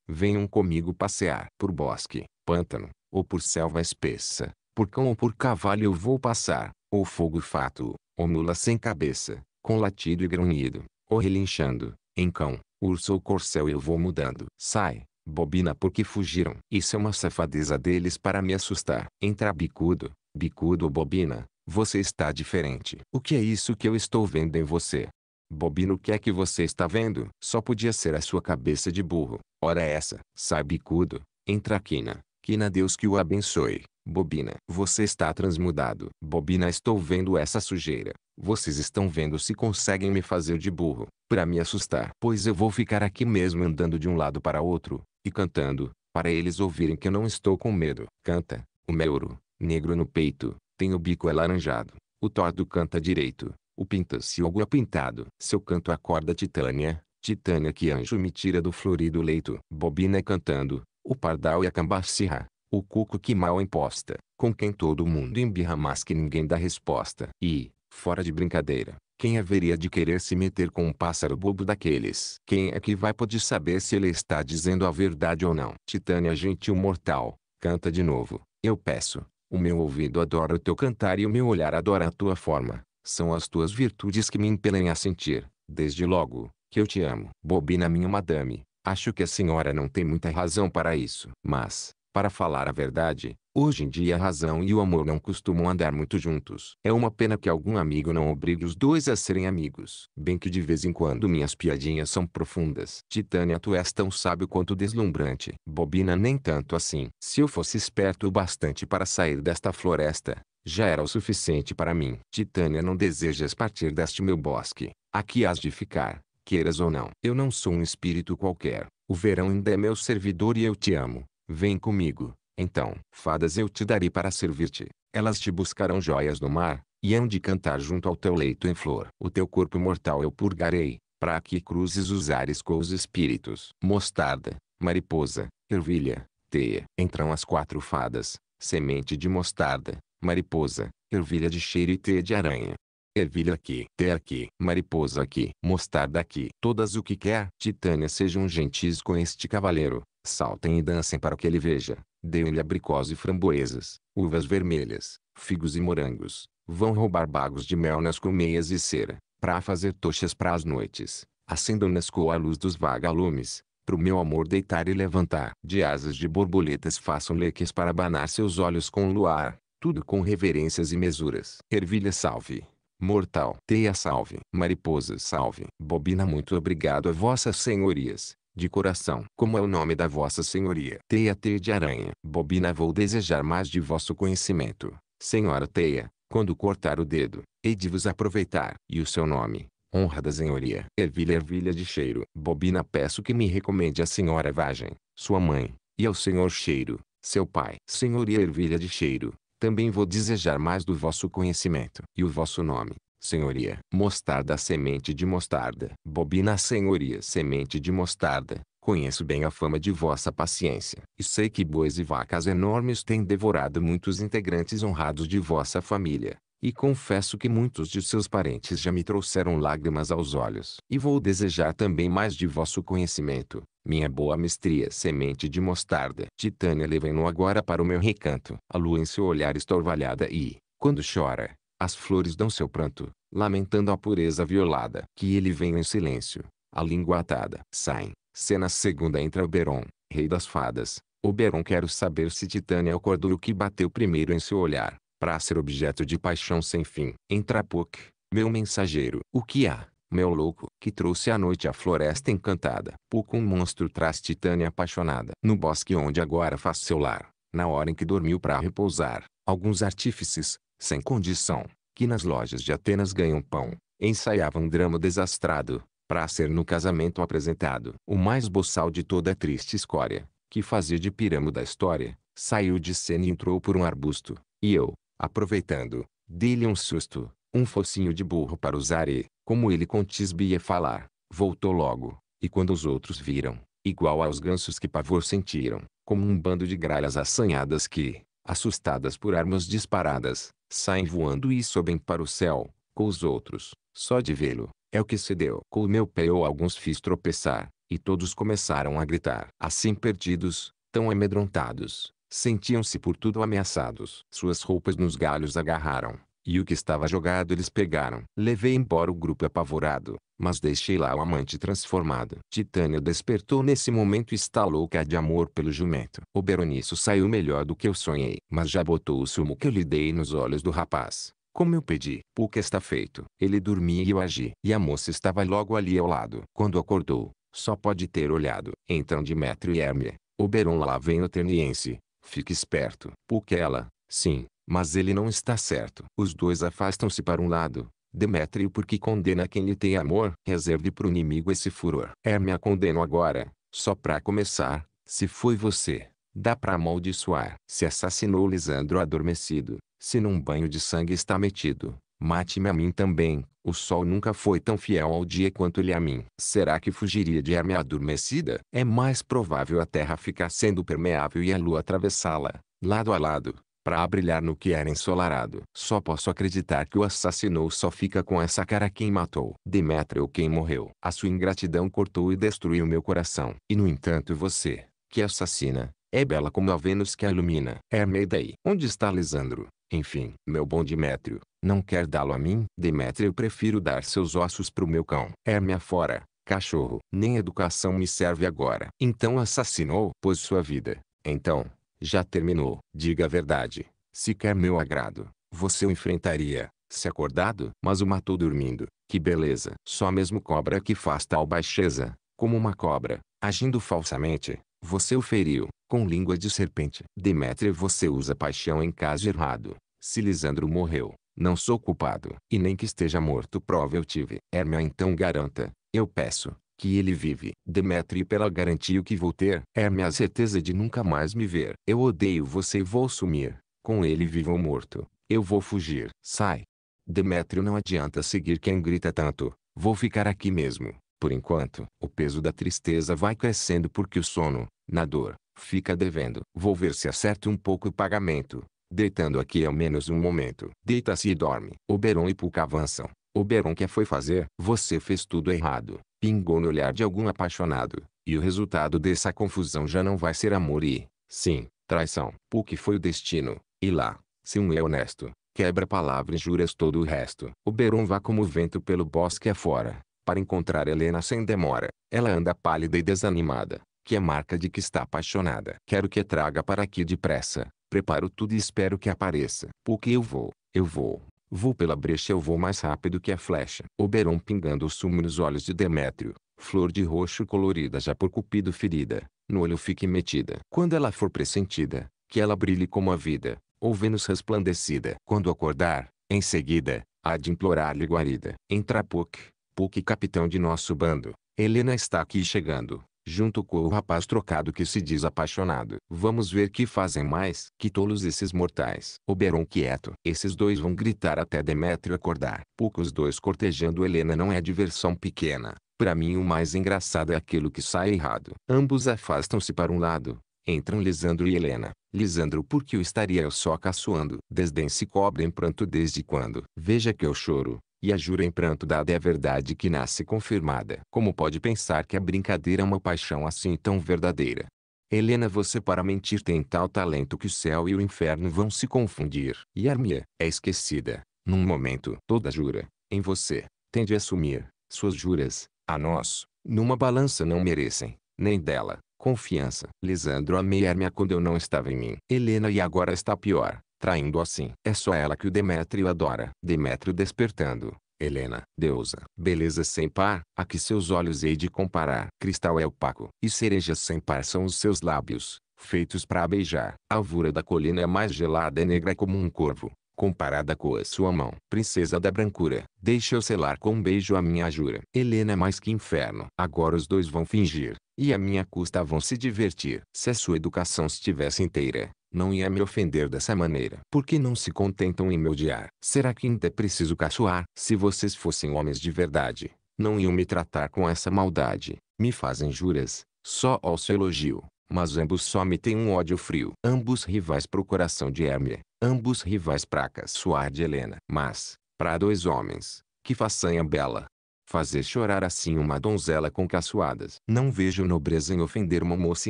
venham comigo passear por bosque, pântano, ou por selva espessa, por cão ou por cavalo eu vou passar, ou fogo fato, ou mula sem cabeça, com latido e grunhido, ou relinchando, em cão, urso ou corcel eu vou mudando. Sai, bobina porque fugiram. Isso é uma safadeza deles para me assustar. Entra bicudo, bicudo ou bobina, você está diferente. O que é isso que eu estou vendo em você? Bobina o que é que você está vendo? Só podia ser a sua cabeça de burro. Ora essa, sai bicudo, entra quina, quina Deus que o abençoe. Bobina. Você está transmudado. Bobina estou vendo essa sujeira. Vocês estão vendo se conseguem me fazer de burro, para me assustar. Pois eu vou ficar aqui mesmo andando de um lado para outro, e cantando, para eles ouvirem que eu não estou com medo. Canta, o meuro, negro no peito, tem o bico alaranjado. O tordo canta direito, o pintanciogo é pintado. Seu canto acorda Titânia, Titânia que anjo me tira do florido leito. Bobina cantando, o pardal e a cambacirra, o cuco que mal imposta, com quem todo mundo embirra mas que ninguém dá resposta. E, fora de brincadeira, quem haveria de querer se meter com um pássaro bobo daqueles? Quem é que vai poder saber se ele está dizendo a verdade ou não? Titânia gentil mortal, canta de novo, eu peço. O meu ouvido adora o teu cantar e o meu olhar adora a tua forma. São as tuas virtudes que me impelem a sentir, desde logo, que eu te amo. Bobina minha madame, acho que a senhora não tem muita razão para isso. Mas, para falar a verdade, hoje em dia a razão e o amor não costumam andar muito juntos. É uma pena que algum amigo não obrigue os dois a serem amigos. Bem que de vez em quando minhas piadinhas são profundas. Titânia tu és tão sábio quanto deslumbrante. Bobina nem tanto assim. Se eu fosse esperto o bastante para sair desta floresta, já era o suficiente para mim. Titânia não desejas partir deste meu bosque. Aqui has de ficar, queiras ou não. Eu não sou um espírito qualquer. O verão ainda é meu servidor e eu te amo. Vem comigo, então, fadas eu te darei para servir-te. Elas te buscarão joias do mar, e hão de cantar junto ao teu leito em flor. O teu corpo mortal eu purgarei, para que cruzes os ares com os espíritos. Mostarda, mariposa, ervilha, teia. Entram as quatro fadas, semente de mostarda, mariposa, ervilha de cheiro e teia de aranha. Ervilha aqui, teia aqui, mariposa aqui, mostarda aqui. Todas o que quer, Titânia sejam gentis com este cavaleiro. Saltem e dancem para que ele veja. Deem-lhe abricós e framboesas, uvas vermelhas, figos e morangos. Vão roubar bagos de mel nas colmeias e cera, para fazer tochas para as noites. Acendam-nas com a luz dos vagalumes, o meu amor deitar e levantar. De asas de borboletas façam leques para abanar seus olhos com o luar, tudo com reverências e mesuras. Ervilha salve. Mortal. Teia salve. Mariposa salve. Bobina muito obrigado a vossas senhorias de coração. Como é o nome da vossa senhoria? Teia T de aranha. Bobina vou desejar mais de vosso conhecimento. Senhora Teia, quando cortar o dedo, hei de vos aproveitar. E o seu nome? Honra da senhoria. Ervilha ervilha de cheiro. Bobina peço que me recomende a senhora Vagem, sua mãe, e ao senhor Cheiro, seu pai. Senhoria ervilha de cheiro, também vou desejar mais do vosso conhecimento. E o vosso nome? senhoria. Mostarda semente de mostarda. Bobina senhoria semente de mostarda. Conheço bem a fama de vossa paciência. E sei que bois e vacas enormes têm devorado muitos integrantes honrados de vossa família. E confesso que muitos de seus parentes já me trouxeram lágrimas aos olhos. E vou desejar também mais de vosso conhecimento, minha boa mestria semente de mostarda. Titânia levei-no agora para o meu recanto. A lua em seu olhar estorvalhada e, quando chora, as flores dão seu pranto, lamentando a pureza violada. Que ele venha em silêncio, a língua atada. Saem. Cena segunda entra Oberon, rei das fadas. Oberon quero saber se Titânia acordou o que bateu primeiro em seu olhar, para ser objeto de paixão sem fim. Entra Puck, meu mensageiro. O que há, meu louco, que trouxe à noite a floresta encantada? Puck um monstro traz Titânia apaixonada. No bosque onde agora faz seu lar, na hora em que dormiu para repousar, alguns artífices, sem condição, que nas lojas de Atenas ganham pão, ensaiava um drama desastrado, para ser no casamento apresentado. O mais boçal de toda a triste escória, que fazia de pirâmide da história, saiu de cena e entrou por um arbusto, e eu, aproveitando, dei-lhe um susto, um focinho de burro para usar e, como ele tisbe ia falar, voltou logo, e quando os outros viram, igual aos gansos que pavor sentiram, como um bando de gralhas assanhadas que, assustadas por armas disparadas, saem voando e sobem para o céu, com os outros, só de vê-lo, é o que se deu. Com o meu pé ou alguns fiz tropeçar, e todos começaram a gritar. Assim perdidos, tão amedrontados, sentiam-se por tudo ameaçados. Suas roupas nos galhos agarraram, e o que estava jogado eles pegaram. Levei embora o grupo apavorado, mas deixei lá o amante transformado. Titânia despertou nesse momento e está louca de amor pelo jumento. O Beroniço saiu melhor do que eu sonhei, mas já botou o sumo que eu lhe dei nos olhos do rapaz. Como eu pedi, o que está feito? Ele dormia e eu agi. E a moça estava logo ali ao lado. Quando acordou, só pode ter olhado. Então Demetrio e Hermia, o Beron lá vem o Terniense, fique esperto. Porque ela, sim, mas ele não está certo. Os dois afastam-se para um lado. Demétrio porque condena quem lhe tem amor. Reserve para o inimigo esse furor. Hermia condeno agora. Só para começar, se foi você, dá para amaldiçoar. Se assassinou Lisandro adormecido, se num banho de sangue está metido, mate-me a mim também. O sol nunca foi tão fiel ao dia quanto ele a mim. Será que fugiria de Hermia adormecida? É mais provável a terra ficar sendo permeável e a lua atravessá-la, lado a lado para abrilhar no que era ensolarado. Só posso acreditar que o assassinou só fica com essa cara quem matou. Demétrio quem morreu. A sua ingratidão cortou e destruiu meu coração. E no entanto você, que assassina, é bela como a Vênus que a ilumina. Hermeidei. Onde está Lisandro? Enfim, meu bom Demétrio, não quer dá-lo a mim? Demétrio prefiro dar seus ossos para o meu cão. Herme afora, cachorro. Nem educação me serve agora. Então assassinou, pôs sua vida. Então, já terminou. Diga a verdade. Se quer meu agrado, você o enfrentaria, se acordado, mas o matou dormindo. Que beleza! Só mesmo cobra que faz tal baixeza, como uma cobra, agindo falsamente, você o feriu, com língua de serpente. Demétrio você usa paixão em caso errado. Se Lisandro morreu, não sou culpado. E nem que esteja morto prova eu tive. Hermia então garanta, eu peço, que ele vive. Demetri pela garantia que vou ter. É minha certeza de nunca mais me ver. Eu odeio você e vou sumir. Com ele vivo ou morto. Eu vou fugir. Sai. Demétrio não adianta seguir quem grita tanto. Vou ficar aqui mesmo. Por enquanto, o peso da tristeza vai crescendo porque o sono, na dor, fica devendo. Vou ver se acerta um pouco o pagamento. Deitando aqui ao menos um momento. Deita-se e dorme. Oberon e Puck avançam. Oberon que foi fazer? Você fez tudo errado pingou no olhar de algum apaixonado, e o resultado dessa confusão já não vai ser amor e, sim, traição. O que foi o destino, e lá, se um é honesto, quebra palavra e juras todo o resto. O Beron vá como vento pelo bosque afora, para encontrar Helena sem demora. Ela anda pálida e desanimada, que é marca de que está apaixonada. Quero que traga para aqui depressa, preparo tudo e espero que apareça. Porque eu vou, eu vou. Vou pela brecha eu vou mais rápido que a flecha. Oberon pingando o sumo nos olhos de Demétrio. Flor de roxo colorida já por cupido ferida. No olho fique metida. Quando ela for pressentida, que ela brilhe como a vida. Ou Vênus resplandecida. Quando acordar, em seguida, há de implorar-lhe guarida. Entra Puck. Puck capitão de nosso bando. Helena está aqui chegando junto com o rapaz trocado que se diz apaixonado. Vamos ver que fazem mais. Que tolos esses mortais. Oberon quieto. Esses dois vão gritar até Demétrio acordar. Poucos dois cortejando Helena não é diversão pequena. Para mim o mais engraçado é aquilo que sai errado. Ambos afastam-se para um lado. Entram Lisandro e Helena. Lisandro por que o estaria eu só caçoando. Desdém se cobre em pranto desde quando. Veja que eu choro e a jura em pranto dada é verdade que nasce confirmada. Como pode pensar que a brincadeira é uma paixão assim tão verdadeira? Helena você para mentir tem tal talento que o céu e o inferno vão se confundir. E Armia é esquecida, num momento. Toda jura, em você, tende a assumir, suas juras, a nós, numa balança não merecem, nem dela, confiança. Lisandro amei Armia quando eu não estava em mim. Helena e agora está pior traindo assim. É só ela que o Demétrio adora. Demétrio despertando. Helena, deusa, beleza sem par, a que seus olhos hei de comparar. Cristal é opaco, e cerejas sem par são os seus lábios, feitos para beijar. A alvura da colina é mais gelada e negra como um corvo, comparada com a sua mão. Princesa da brancura, deixa eu selar com um beijo a minha jura. Helena é mais que inferno. Agora os dois vão fingir, e a minha custa vão se divertir. Se a sua educação estivesse inteira, não ia me ofender dessa maneira. Por que não se contentam em me odiar? Será que ainda é preciso caçoar? Se vocês fossem homens de verdade, não iam me tratar com essa maldade. Me fazem juras, só ao seu elogio. Mas ambos só me têm um ódio frio. Ambos rivais para o coração de Hermia. Ambos rivais para caçoar de Helena. Mas, para dois homens, que façanha bela fazer chorar assim uma donzela com caçoadas. Não vejo nobreza em ofender uma moça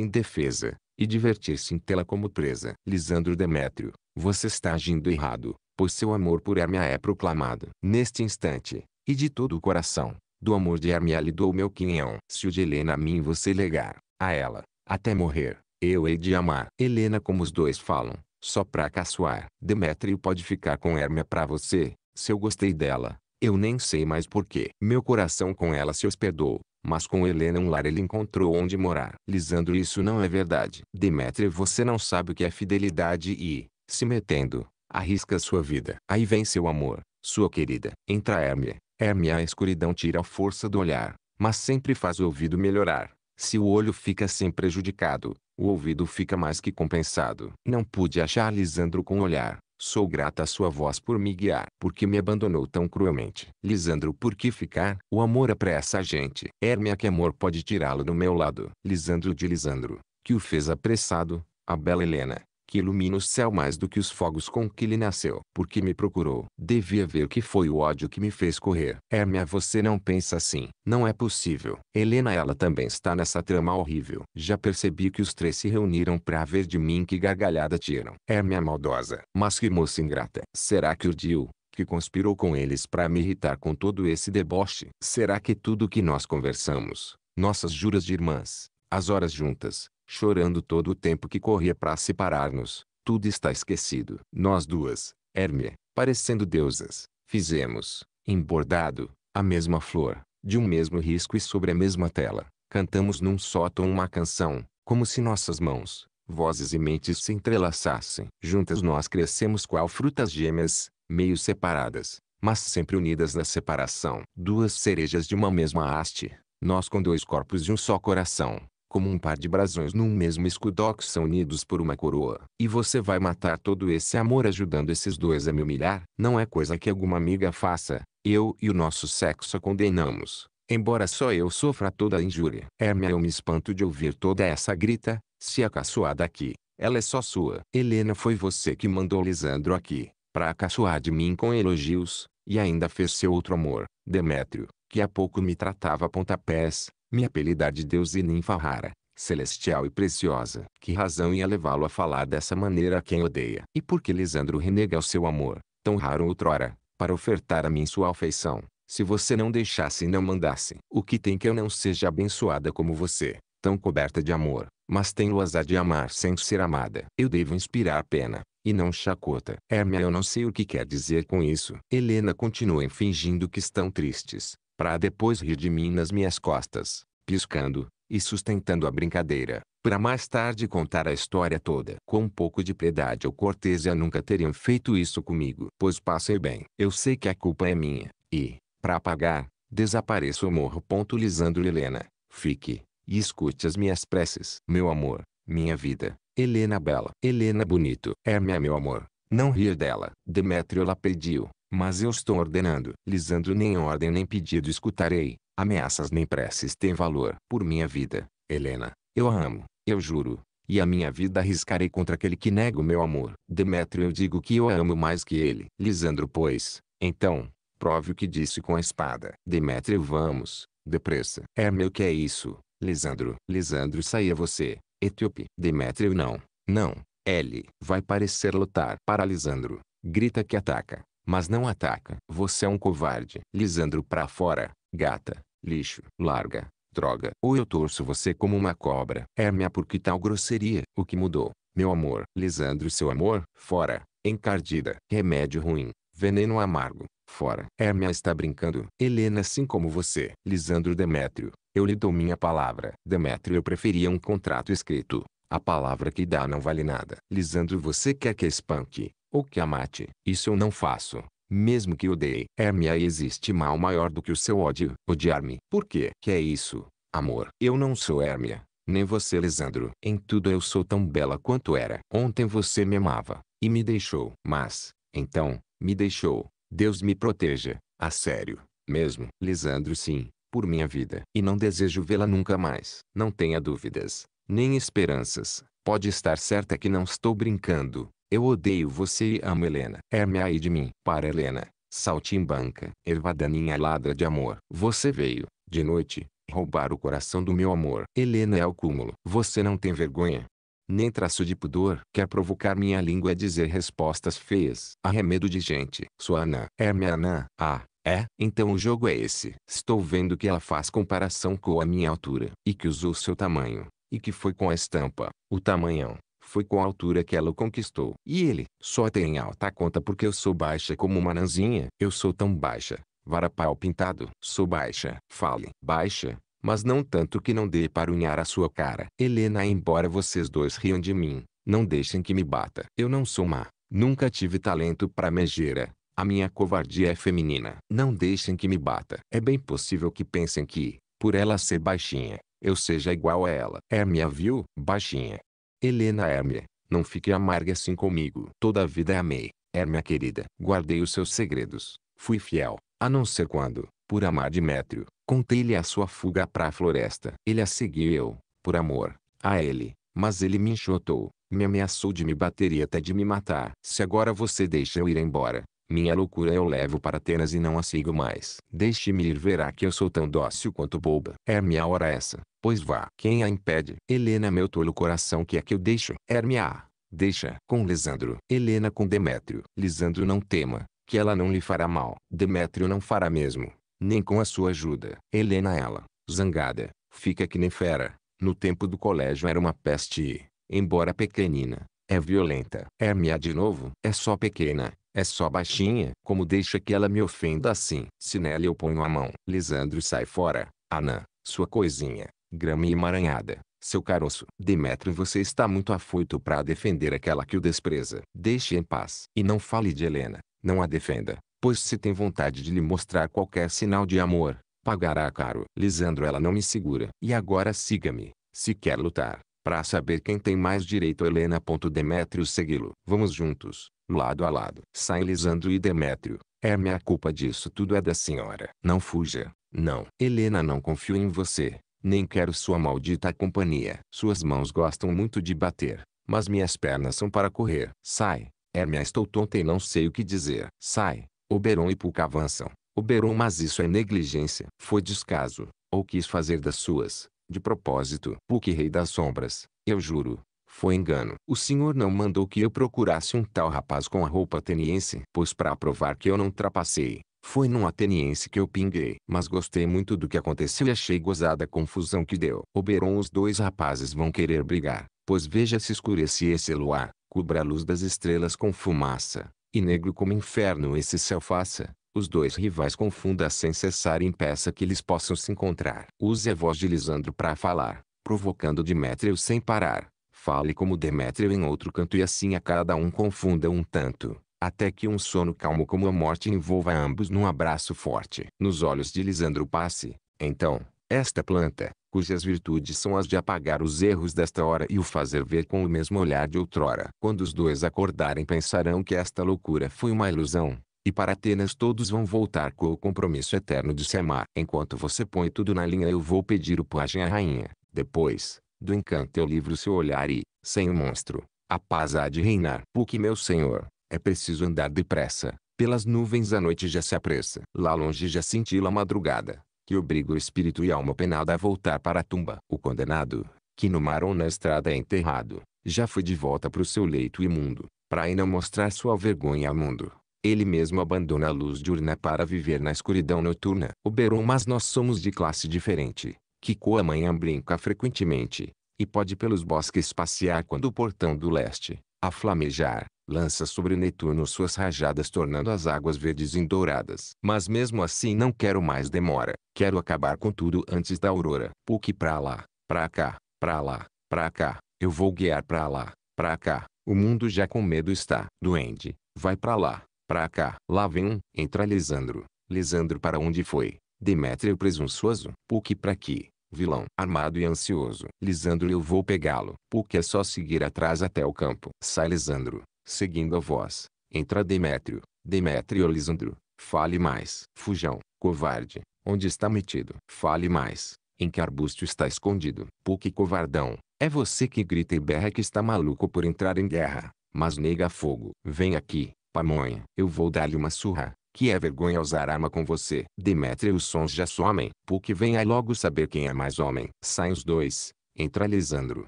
indefesa, e divertir-se em tê-la como presa. Lisandro Demétrio, você está agindo errado, pois seu amor por Hermia é proclamado. Neste instante, e de todo o coração, do amor de Hermia lhe dou meu quinhão. Se o de Helena a mim você legar, a ela, até morrer, eu hei de amar. Helena como os dois falam, só pra caçoar. Demétrio pode ficar com Hermia pra você, se eu gostei dela eu nem sei mais porquê. Meu coração com ela se hospedou, mas com Helena um lar ele encontrou onde morar. Lisandro isso não é verdade. Demetria você não sabe o que é fidelidade e, se metendo, arrisca sua vida. Aí vem seu amor, sua querida. Entra Hermia. Hermia a escuridão tira a força do olhar, mas sempre faz o ouvido melhorar. Se o olho fica sem prejudicado, o ouvido fica mais que compensado. Não pude achar Lisandro com o olhar, Sou grata à sua voz por me guiar. porque me abandonou tão cruelmente? Lisandro, por que ficar? O amor apressa é a gente. Hermia, que amor pode tirá-lo do meu lado? Lisandro de Lisandro, que o fez apressado, a bela Helena, que ilumina o céu mais do que os fogos com que ele nasceu. Porque me procurou. Devia ver que foi o ódio que me fez correr. Hermia, você não pensa assim. Não é possível. Helena, ela também está nessa trama horrível. Já percebi que os três se reuniram para ver de mim que gargalhada tiram. Hermia maldosa. Mas que moça ingrata. Será que o Dio, que conspirou com eles para me irritar com todo esse deboche? Será que tudo que nós conversamos, nossas juras de irmãs, as horas juntas, chorando todo o tempo que corria para separar-nos. Tudo está esquecido. Nós duas, Hermia, parecendo deusas, fizemos, bordado, a mesma flor, de um mesmo risco e sobre a mesma tela. Cantamos num só tom uma canção, como se nossas mãos, vozes e mentes se entrelaçassem. Juntas nós crescemos qual frutas gêmeas, meio separadas, mas sempre unidas na separação. Duas cerejas de uma mesma haste, nós com dois corpos de um só coração como um par de brasões num mesmo escudo que são unidos por uma coroa. E você vai matar todo esse amor ajudando esses dois a me humilhar? Não é coisa que alguma amiga faça. Eu e o nosso sexo a condenamos. Embora só eu sofra toda a injúria. Hermia é eu me espanto de ouvir toda essa grita. Se a caçoada aqui, ela é só sua. Helena foi você que mandou Lisandro aqui, para acaçoar de mim com elogios, e ainda fez seu outro amor, Demétrio, que há pouco me tratava a pontapés, me apelidar de Deus e ninfa rara, celestial e preciosa. Que razão ia levá-lo a falar dessa maneira a quem odeia? E por que Lisandro renega o seu amor, tão raro outrora, para ofertar a mim sua afeição? Se você não deixasse e não mandasse, o que tem que eu não seja abençoada como você, tão coberta de amor, mas tenho o azar de amar sem ser amada. Eu devo inspirar pena, e não chacota. Hermia eu não sei o que quer dizer com isso. Helena continua fingindo que estão tristes para depois rir de mim nas minhas costas, piscando, e sustentando a brincadeira, para mais tarde contar a história toda. Com um pouco de piedade ou cortesia nunca teriam feito isso comigo, pois passei bem. Eu sei que a culpa é minha, e, para apagar, desapareço ou morro. Ponto e Helena, fique, e escute as minhas preces. Meu amor, minha vida, Helena bela, Helena bonito, é minha meu amor, não rir dela. Demétrio ela pediu, mas eu estou ordenando. Lisandro nem ordem nem pedido escutarei. Ameaças nem preces têm valor. Por minha vida, Helena, eu a amo, eu juro. E a minha vida arriscarei contra aquele que nega o meu amor. Demétrio eu digo que eu a amo mais que ele. Lisandro pois, então, prove o que disse com a espada. Demétrio vamos, depressa. Hermeu é que é isso, Lisandro. Lisandro saia você, Etíope. Demétrio não, não, ele. Vai parecer lutar para Lisandro. Grita que ataca mas não ataca. Você é um covarde. Lisandro pra fora, gata, lixo, larga, droga. Ou eu torço você como uma cobra. Hermia, por que tal grosseria? O que mudou? Meu amor. Lisandro, seu amor, fora, encardida. Remédio ruim, veneno amargo, fora. Hermia está brincando. Helena, assim como você. Lisandro Demétrio, eu lhe dou minha palavra. Demétrio, eu preferia um contrato escrito. A palavra que dá não vale nada. Lisandro, você quer que espanque? ou que a mate. Isso eu não faço. Mesmo que odeie. é aí existe mal maior do que o seu ódio. Odiar-me. Por quê? Que é isso? Amor. Eu não sou Hermia. Nem você, Lisandro. Em tudo eu sou tão bela quanto era. Ontem você me amava. E me deixou. Mas, então, me deixou. Deus me proteja. A sério. Mesmo. Lisandro sim. Por minha vida. E não desejo vê-la nunca mais. Não tenha dúvidas. Nem esperanças. Pode estar certa que não estou brincando. Eu odeio você e amo Helena. é aí de mim. Para Helena, saltimbanca, erva daninha ladra de amor. Você veio, de noite, roubar o coração do meu amor. Helena é o cúmulo. Você não tem vergonha. Nem traço de pudor. Quer provocar minha língua a dizer respostas feias. Arremedo de gente. Sua anã. é anã. Ah, é, então o jogo é esse. Estou vendo que ela faz comparação com a minha altura. E que usou seu tamanho. E que foi com a estampa, o tamanhão, foi com a altura que ela o conquistou. E ele, só tem alta conta porque eu sou baixa como uma nanzinha. Eu sou tão baixa, varapau pintado. Sou baixa, fale, baixa, mas não tanto que não dê para unhar a sua cara. Helena, embora vocês dois riam de mim, não deixem que me bata. Eu não sou má, nunca tive talento para megera. A minha covardia é feminina. Não deixem que me bata. É bem possível que pensem que, por ela ser baixinha, eu seja igual a ela. É minha viu, baixinha, Helena Hermia, é não fique amarga assim comigo. Toda a vida amei, Hermia é querida. Guardei os seus segredos, fui fiel, a não ser quando, por amar Demétrio, contei-lhe a sua fuga para a floresta. Ele a seguiu eu, por amor, a ele, mas ele me enxotou, me ameaçou de me bater e até de me matar. Se agora você deixa eu ir embora, minha loucura eu levo para Atenas e não a sigo mais. Deixe-me ir verá que eu sou tão dócil quanto boba. é minha hora essa, pois vá. Quem a impede? Helena meu tolo coração que é que eu deixo? Hermia. Deixa. Com Lisandro. Helena com Demétrio. Lisandro não tema, que ela não lhe fará mal. Demétrio não fará mesmo, nem com a sua ajuda. Helena ela, zangada, fica que nem fera. No tempo do colégio era uma peste e, embora pequenina, é violenta. Hermia de novo, é só pequena, é só baixinha, como deixa que ela me ofenda assim. Se nela eu ponho a mão. Lisandro sai fora. Anã, sua coisinha, grama emaranhada, seu caroço. Demetrio você está muito afoito para defender aquela que o despreza. Deixe em paz. E não fale de Helena, não a defenda, pois se tem vontade de lhe mostrar qualquer sinal de amor, pagará caro. Lisandro ela não me segura. E agora siga-me, se quer lutar. Para saber quem tem mais direito Helena. Demétrio segui-lo. Vamos juntos, lado a lado. Sai Lisandro e Demétrio. É minha culpa disso tudo é da senhora. Não fuja, não. Helena não confio em você, nem quero sua maldita companhia. Suas mãos gostam muito de bater, mas minhas pernas são para correr. Sai, Hermia é estou tonta e não sei o que dizer. Sai, Oberon e Puck avançam. Oberon mas isso é negligência. Foi descaso, ou quis fazer das suas de propósito. Puck rei das sombras, eu juro, foi engano. O senhor não mandou que eu procurasse um tal rapaz com a roupa ateniense, pois para provar que eu não trapacei, foi num ateniense que eu pinguei. Mas gostei muito do que aconteceu e achei gozada a confusão que deu. Oberon os dois rapazes vão querer brigar, pois veja se escurece esse luar, cubra a luz das estrelas com fumaça, e negro como inferno esse céu faça os dois rivais confunda sem cessar e impeça que eles possam se encontrar. Use a voz de Lisandro para falar, provocando Demétrio sem parar. Fale como Demétrio em outro canto e assim a cada um confunda um tanto, até que um sono calmo como a morte envolva ambos num abraço forte. Nos olhos de Lisandro passe, então, esta planta, cujas virtudes são as de apagar os erros desta hora e o fazer ver com o mesmo olhar de outrora. Quando os dois acordarem pensarão que esta loucura foi uma ilusão, e para Atenas todos vão voltar com o compromisso eterno de se amar. Enquanto você põe tudo na linha eu vou pedir o pajem à rainha. Depois, do encanto eu livro seu olhar e, sem o monstro, a paz há de reinar. Porque meu senhor, é preciso andar depressa. Pelas nuvens a noite já se apressa. Lá longe já cintila a madrugada, que obriga o espírito e alma penada a voltar para a tumba. O condenado, que no mar ou na estrada é enterrado, já foi de volta para o seu leito imundo, para ainda mostrar sua vergonha ao mundo. Ele mesmo abandona a luz diurna para viver na escuridão noturna. Beron mas nós somos de classe diferente. Kiko amanhã brinca frequentemente, e pode pelos bosques passear quando o portão do leste, a flamejar, lança sobre Netuno suas rajadas tornando as águas verdes em douradas. Mas mesmo assim não quero mais demora, quero acabar com tudo antes da aurora. Puque pra lá, pra cá, pra lá, pra cá, eu vou guiar pra lá, pra cá. O mundo já com medo está. Duende, vai pra lá. Para cá. Lá vem um. Entra Lisandro. Lisandro para onde foi? Demétrio presunçoso. Puck para aqui. Vilão. Armado e ansioso. Lisandro eu vou pegá-lo. Puck é só seguir atrás até o campo. Sai Lisandro. Seguindo a voz. Entra Demétrio. Demétrio Lisandro. Fale mais. Fujão. Covarde. Onde está metido? Fale mais. Em que arbusto está escondido? Puck covardão. É você que grita e berra que está maluco por entrar em guerra. Mas nega fogo. Vem aqui. Pamonha, eu vou dar-lhe uma surra, que é vergonha usar arma com você. Demétrio os sons já somem, porque venha logo saber quem é mais homem. Saem os dois, entra Lisandro.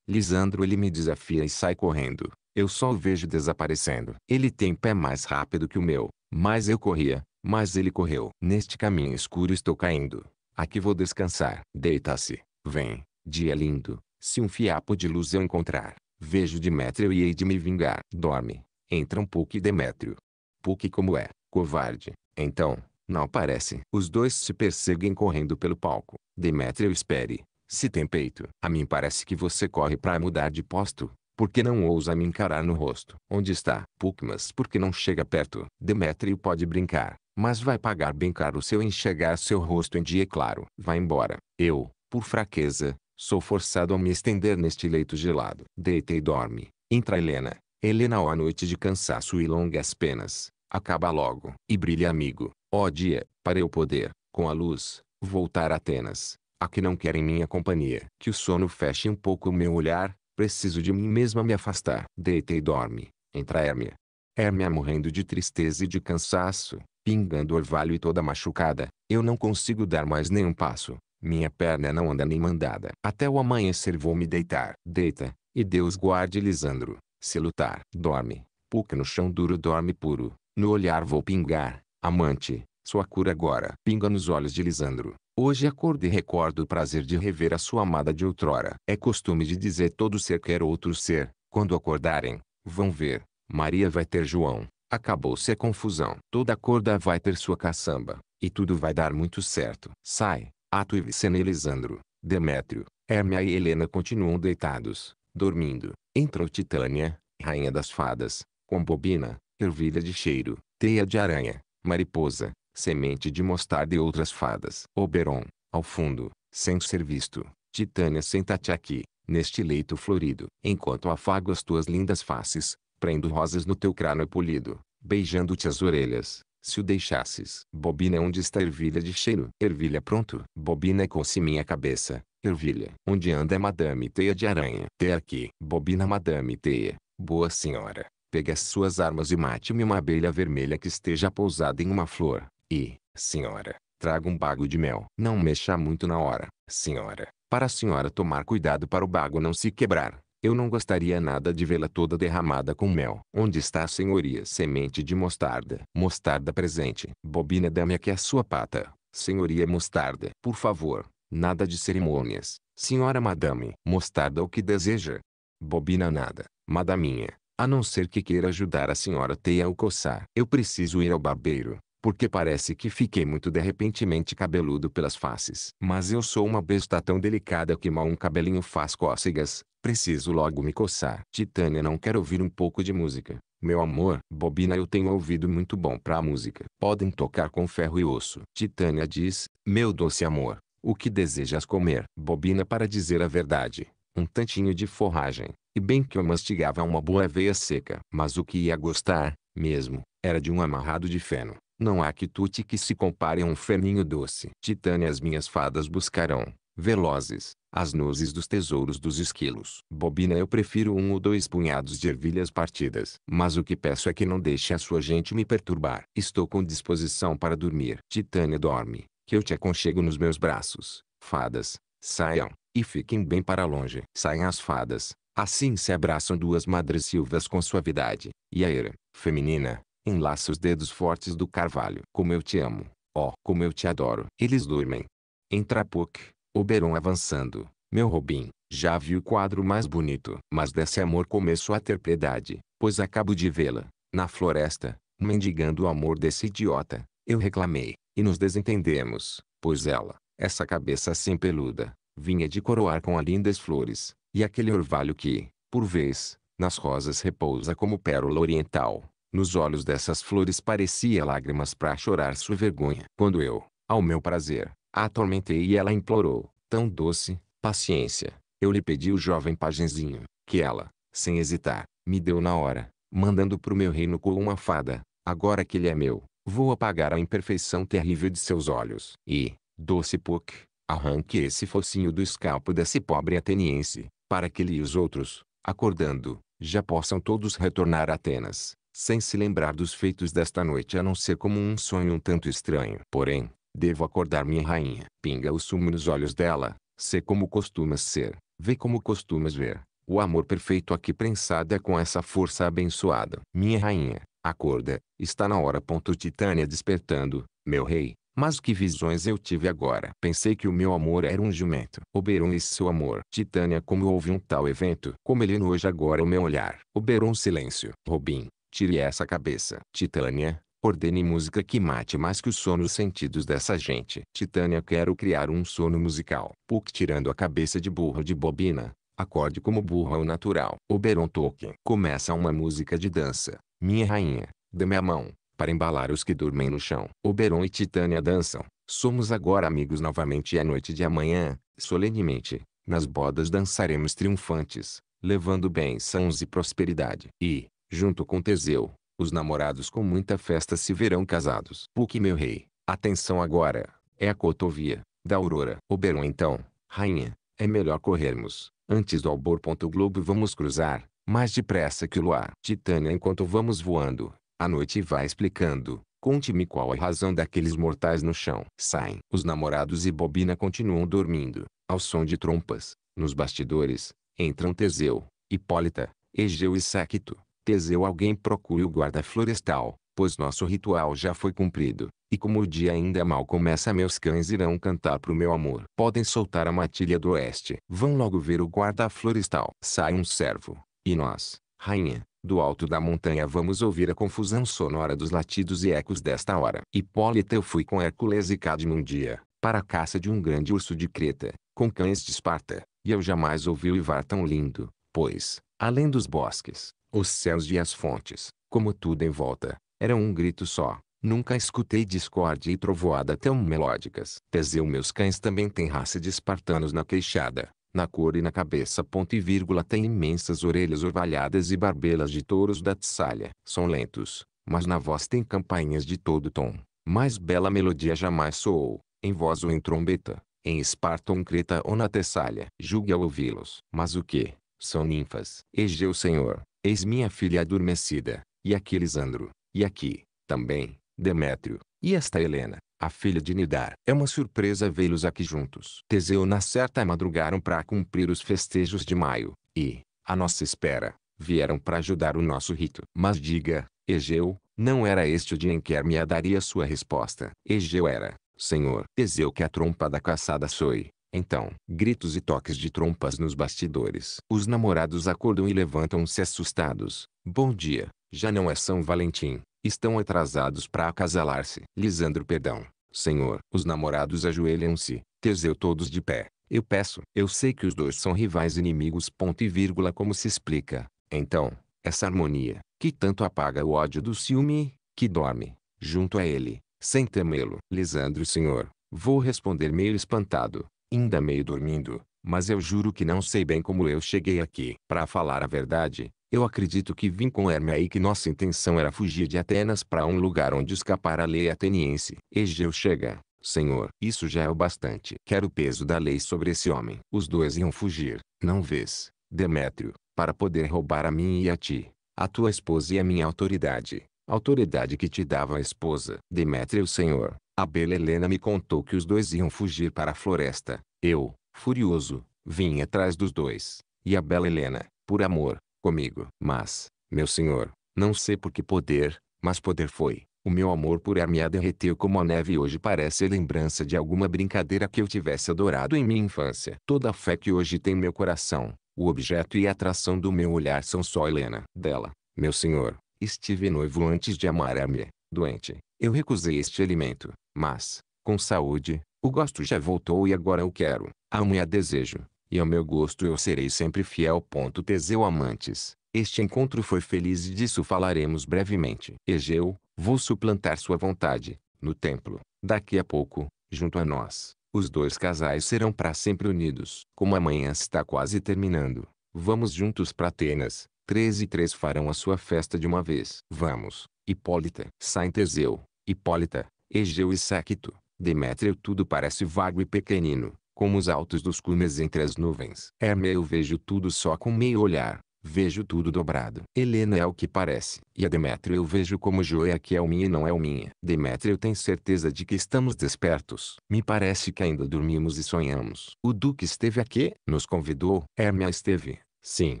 Lisandro ele me desafia e sai correndo. Eu só o vejo desaparecendo. Ele tem pé mais rápido que o meu, mas eu corria, mas ele correu. Neste caminho escuro estou caindo. Aqui vou descansar. Deita-se. Vem, dia lindo. Se um fiapo de luz eu encontrar, vejo Demétrio e hei de me vingar. Dorme. Entram Puck e Demétrio. Puck como é, covarde, então, não parece. Os dois se perseguem correndo pelo palco. Demétrio espere. Se tem peito. A mim parece que você corre para mudar de posto. Porque não ousa me encarar no rosto. Onde está? Puck mas porque não chega perto. Demétrio pode brincar. Mas vai pagar bem caro se eu enxergar seu rosto em dia claro. Vai embora. Eu, por fraqueza, sou forçado a me estender neste leito gelado. Deita e dorme. Entra Helena. Helena ó a noite de cansaço e longas penas, acaba logo, e brilha amigo, ó dia, para eu poder, com a luz, voltar a Atenas, a que não querem minha companhia. Que o sono feche um pouco o meu olhar, preciso de mim mesma me afastar. Deita e dorme, entra Hermia. Hermia morrendo de tristeza e de cansaço, pingando orvalho e toda machucada, eu não consigo dar mais nenhum passo, minha perna não anda nem mandada. Até o amanhecer vou me deitar. Deita, e Deus guarde Lisandro. Se lutar, dorme. Puca no chão duro dorme puro. No olhar vou pingar. Amante, sua cura agora. Pinga nos olhos de Lisandro. Hoje acordo e recordo o prazer de rever a sua amada de outrora. É costume de dizer todo ser quer outro ser. Quando acordarem, vão ver. Maria vai ter João. Acabou-se a confusão. Toda corda vai ter sua caçamba. E tudo vai dar muito certo. Sai. Ato e Vicena e Lisandro, Demétrio, Hermia e Helena continuam deitados, dormindo. Entrou Titânia, rainha das fadas, com Bobina, ervilha de cheiro, teia de aranha, mariposa, semente de mostarda e outras fadas. Oberon, ao fundo, sem ser visto, Titânia senta-te aqui, neste leito florido, enquanto afago as tuas lindas faces, prendo rosas no teu crânio polido, beijando-te as orelhas, se o deixasses. Bobina onde está ervilha de cheiro? Ervilha pronto. Bobina é coce minha cabeça, Ervilha. Onde anda Madame Teia de Aranha? Teia aqui. Bobina Madame Teia. Boa senhora. Pegue as suas armas e mate-me uma abelha vermelha que esteja pousada em uma flor. E, senhora, traga um bago de mel. Não mexa muito na hora, senhora. Para a senhora tomar cuidado para o bago não se quebrar. Eu não gostaria nada de vê-la toda derramada com mel. Onde está a senhoria semente de mostarda? Mostarda presente. Bobina dame aqui a sua pata. Senhoria mostarda. Por favor, Nada de cerimônias, senhora madame. Mostarda o que deseja. Bobina nada, madaminha. A não ser que queira ajudar a senhora Teia a o coçar. Eu preciso ir ao barbeiro, porque parece que fiquei muito de repentemente cabeludo pelas faces. Mas eu sou uma besta tão delicada que mal um cabelinho faz cócegas. Preciso logo me coçar. Titânia não quer ouvir um pouco de música. Meu amor, bobina eu tenho ouvido muito bom pra música. Podem tocar com ferro e osso. Titânia diz, meu doce amor, o que desejas comer? Bobina para dizer a verdade. Um tantinho de forragem. E bem que eu mastigava uma boa veia seca. Mas o que ia gostar, mesmo, era de um amarrado de feno. Não há quitute que se compare a um ferninho doce. Titânia as minhas fadas buscarão, velozes, as nozes dos tesouros dos esquilos. Bobina eu prefiro um ou dois punhados de ervilhas partidas. Mas o que peço é que não deixe a sua gente me perturbar. Estou com disposição para dormir. Titânia dorme que eu te aconchego nos meus braços. Fadas, saiam, e fiquem bem para longe. Saem as fadas, assim se abraçam duas madres silvas com suavidade, e a era, feminina, enlaça os dedos fortes do carvalho. Como eu te amo, ó, oh, como eu te adoro. Eles dormem. Entra Puck, Oberon avançando. Meu Robin, já vi o quadro mais bonito. Mas desse amor começo a ter piedade, pois acabo de vê-la, na floresta, mendigando o amor desse idiota. Eu reclamei, e nos desentendemos, pois ela, essa cabeça assim peluda, vinha de coroar com lindas flores, e aquele orvalho que, por vez, nas rosas repousa como pérola oriental, nos olhos dessas flores parecia lágrimas para chorar sua vergonha. Quando eu, ao meu prazer, a atormentei e ela implorou, tão doce, paciência, eu lhe pedi o jovem pagenzinho, que ela, sem hesitar, me deu na hora, mandando para o meu reino com uma fada, agora que ele é meu, vou apagar a imperfeição terrível de seus olhos. E, doce Puck, arranque esse focinho do escalpo desse pobre ateniense, para que ele e os outros, acordando, já possam todos retornar a Atenas, sem se lembrar dos feitos desta noite a não ser como um sonho um tanto estranho. Porém, devo acordar minha rainha. Pinga o sumo nos olhos dela, Sê como costumas ser, vê como costumas ver. O amor perfeito aqui prensada é com essa força abençoada. Minha rainha, Acorda, está na hora. Titânia despertando, meu rei, mas que visões eu tive agora? Pensei que o meu amor era um jumento. Oberon e seu amor. Titânia como houve um tal evento. Como ele hoje agora é o meu olhar. Oberon silêncio. Robin, tire essa cabeça. Titânia, ordene música que mate mais que o sono os sentidos dessa gente. Titânia quero criar um sono musical. Puck tirando a cabeça de burro de bobina. Acorde como burro ao natural. Oberon Tolkien. Começa uma música de dança. Minha rainha, dê-me a mão, para embalar os que dormem no chão. Oberon e Titânia dançam. Somos agora amigos novamente e à é noite de amanhã, solenemente, nas bodas dançaremos triunfantes, levando bênçãos e prosperidade. E, junto com Teseu, os namorados com muita festa se verão casados. Puck meu rei, atenção agora, é a cotovia, da aurora. Oberon então, rainha, é melhor corrermos, antes do albor. Globo vamos cruzar, mais depressa que o luar. Titânia enquanto vamos voando, a noite vai explicando. Conte-me qual a razão daqueles mortais no chão. Saem. Os namorados e Bobina continuam dormindo. Ao som de trompas, nos bastidores, entram Teseu, Hipólita, Egeu e Séquito. Teseu alguém procure o guarda florestal, pois nosso ritual já foi cumprido. E como o dia ainda é mal começa meus cães irão cantar pro meu amor. Podem soltar a matilha do oeste. Vão logo ver o guarda florestal. Sai um servo, e nós, rainha, do alto da montanha vamos ouvir a confusão sonora dos latidos e ecos desta hora. Hipólita eu fui com Hércules e Cadmo um dia, para a caça de um grande urso de Creta, com cães de Esparta, e eu jamais ouvi Ivar tão lindo, pois, além dos bosques, os céus e as fontes, como tudo em volta, era um grito só. Nunca escutei discórdia e trovoada tão melódicas. Teseu meus cães também têm raça de espartanos na queixada, na cor e na cabeça. Ponto e vírgula tem imensas orelhas orvalhadas e barbelas de touros da Tessália. São lentos, mas na voz tem campainhas de todo tom. Mais bela melodia jamais soou, em voz ou em trombeta, em Esparta ou Creta ou na Tessália. Julgue ao ouvi-los. Mas o que? São ninfas. Egeu Senhor, eis minha filha adormecida, e aqui Lisandro, e aqui, também, Demétrio, e esta Helena, a filha de Nidar. É uma surpresa vê-los aqui juntos. Teseu na certa madrugaram para cumprir os festejos de maio, e, à nossa espera, vieram para ajudar o nosso rito. Mas diga, Egeu, não era este o dia em que Hermia daria sua resposta. Egeu era, Senhor. Teseu que a trompa da caçada soe. Então, gritos e toques de trompas nos bastidores. Os namorados acordam e levantam-se assustados. Bom dia, já não é São Valentim. Estão atrasados para acasalar-se. Lisandro Perdão. Senhor, os namorados ajoelham-se. Teseu todos de pé. Eu peço. Eu sei que os dois são rivais inimigos ponto e vírgula como se explica. Então, essa harmonia, que tanto apaga o ódio do ciúme, que dorme, junto a ele, sem temê-lo. Lisandro senhor, vou responder meio espantado, ainda meio dormindo, mas eu juro que não sei bem como eu cheguei aqui. Para falar a verdade, eu acredito que vim com Hermia e que nossa intenção era fugir de Atenas para um lugar onde escapar a lei ateniense. Egeu chega. Senhor, isso já é o bastante. Quero o peso da lei sobre esse homem. Os dois iam fugir, não vês, Demétrio, para poder roubar a mim e a ti, a tua esposa e a minha autoridade. Autoridade que te dava a esposa. Demétrio senhor, a bela Helena me contou que os dois iam fugir para a floresta. Eu, furioso, vim atrás dos dois. E a bela Helena, por amor, comigo. Mas, meu senhor, não sei por que poder, mas poder foi. O meu amor por Hermia derreteu como a neve e hoje parece lembrança de alguma brincadeira que eu tivesse adorado em minha infância. Toda a fé que hoje tem meu coração, o objeto e a atração do meu olhar são só Helena. Dela, meu senhor, estive noivo antes de amar Hermia. Doente, eu recusei este alimento, mas, com saúde, o gosto já voltou e agora eu quero, amo e a desejo. E ao meu gosto eu serei sempre fiel. Teseu amantes, este encontro foi feliz e disso falaremos brevemente. Egeu, vou suplantar sua vontade, no templo, daqui a pouco, junto a nós. Os dois casais serão para sempre unidos. Como amanhã está quase terminando, vamos juntos para Atenas. Três e três farão a sua festa de uma vez. Vamos, Hipólita. Sai Teseu, Hipólita, Egeu e Séquito. Demétrio tudo parece vago e pequenino como os altos dos cumes entre as nuvens. Hermia eu vejo tudo só com meio olhar, vejo tudo dobrado. Helena é o que parece, e a Demetrio eu vejo como joia que é o minha e não é o minha. Demetrio tem certeza de que estamos despertos. Me parece que ainda dormimos e sonhamos. O Duque esteve aqui? Nos convidou. Hermia esteve, sim.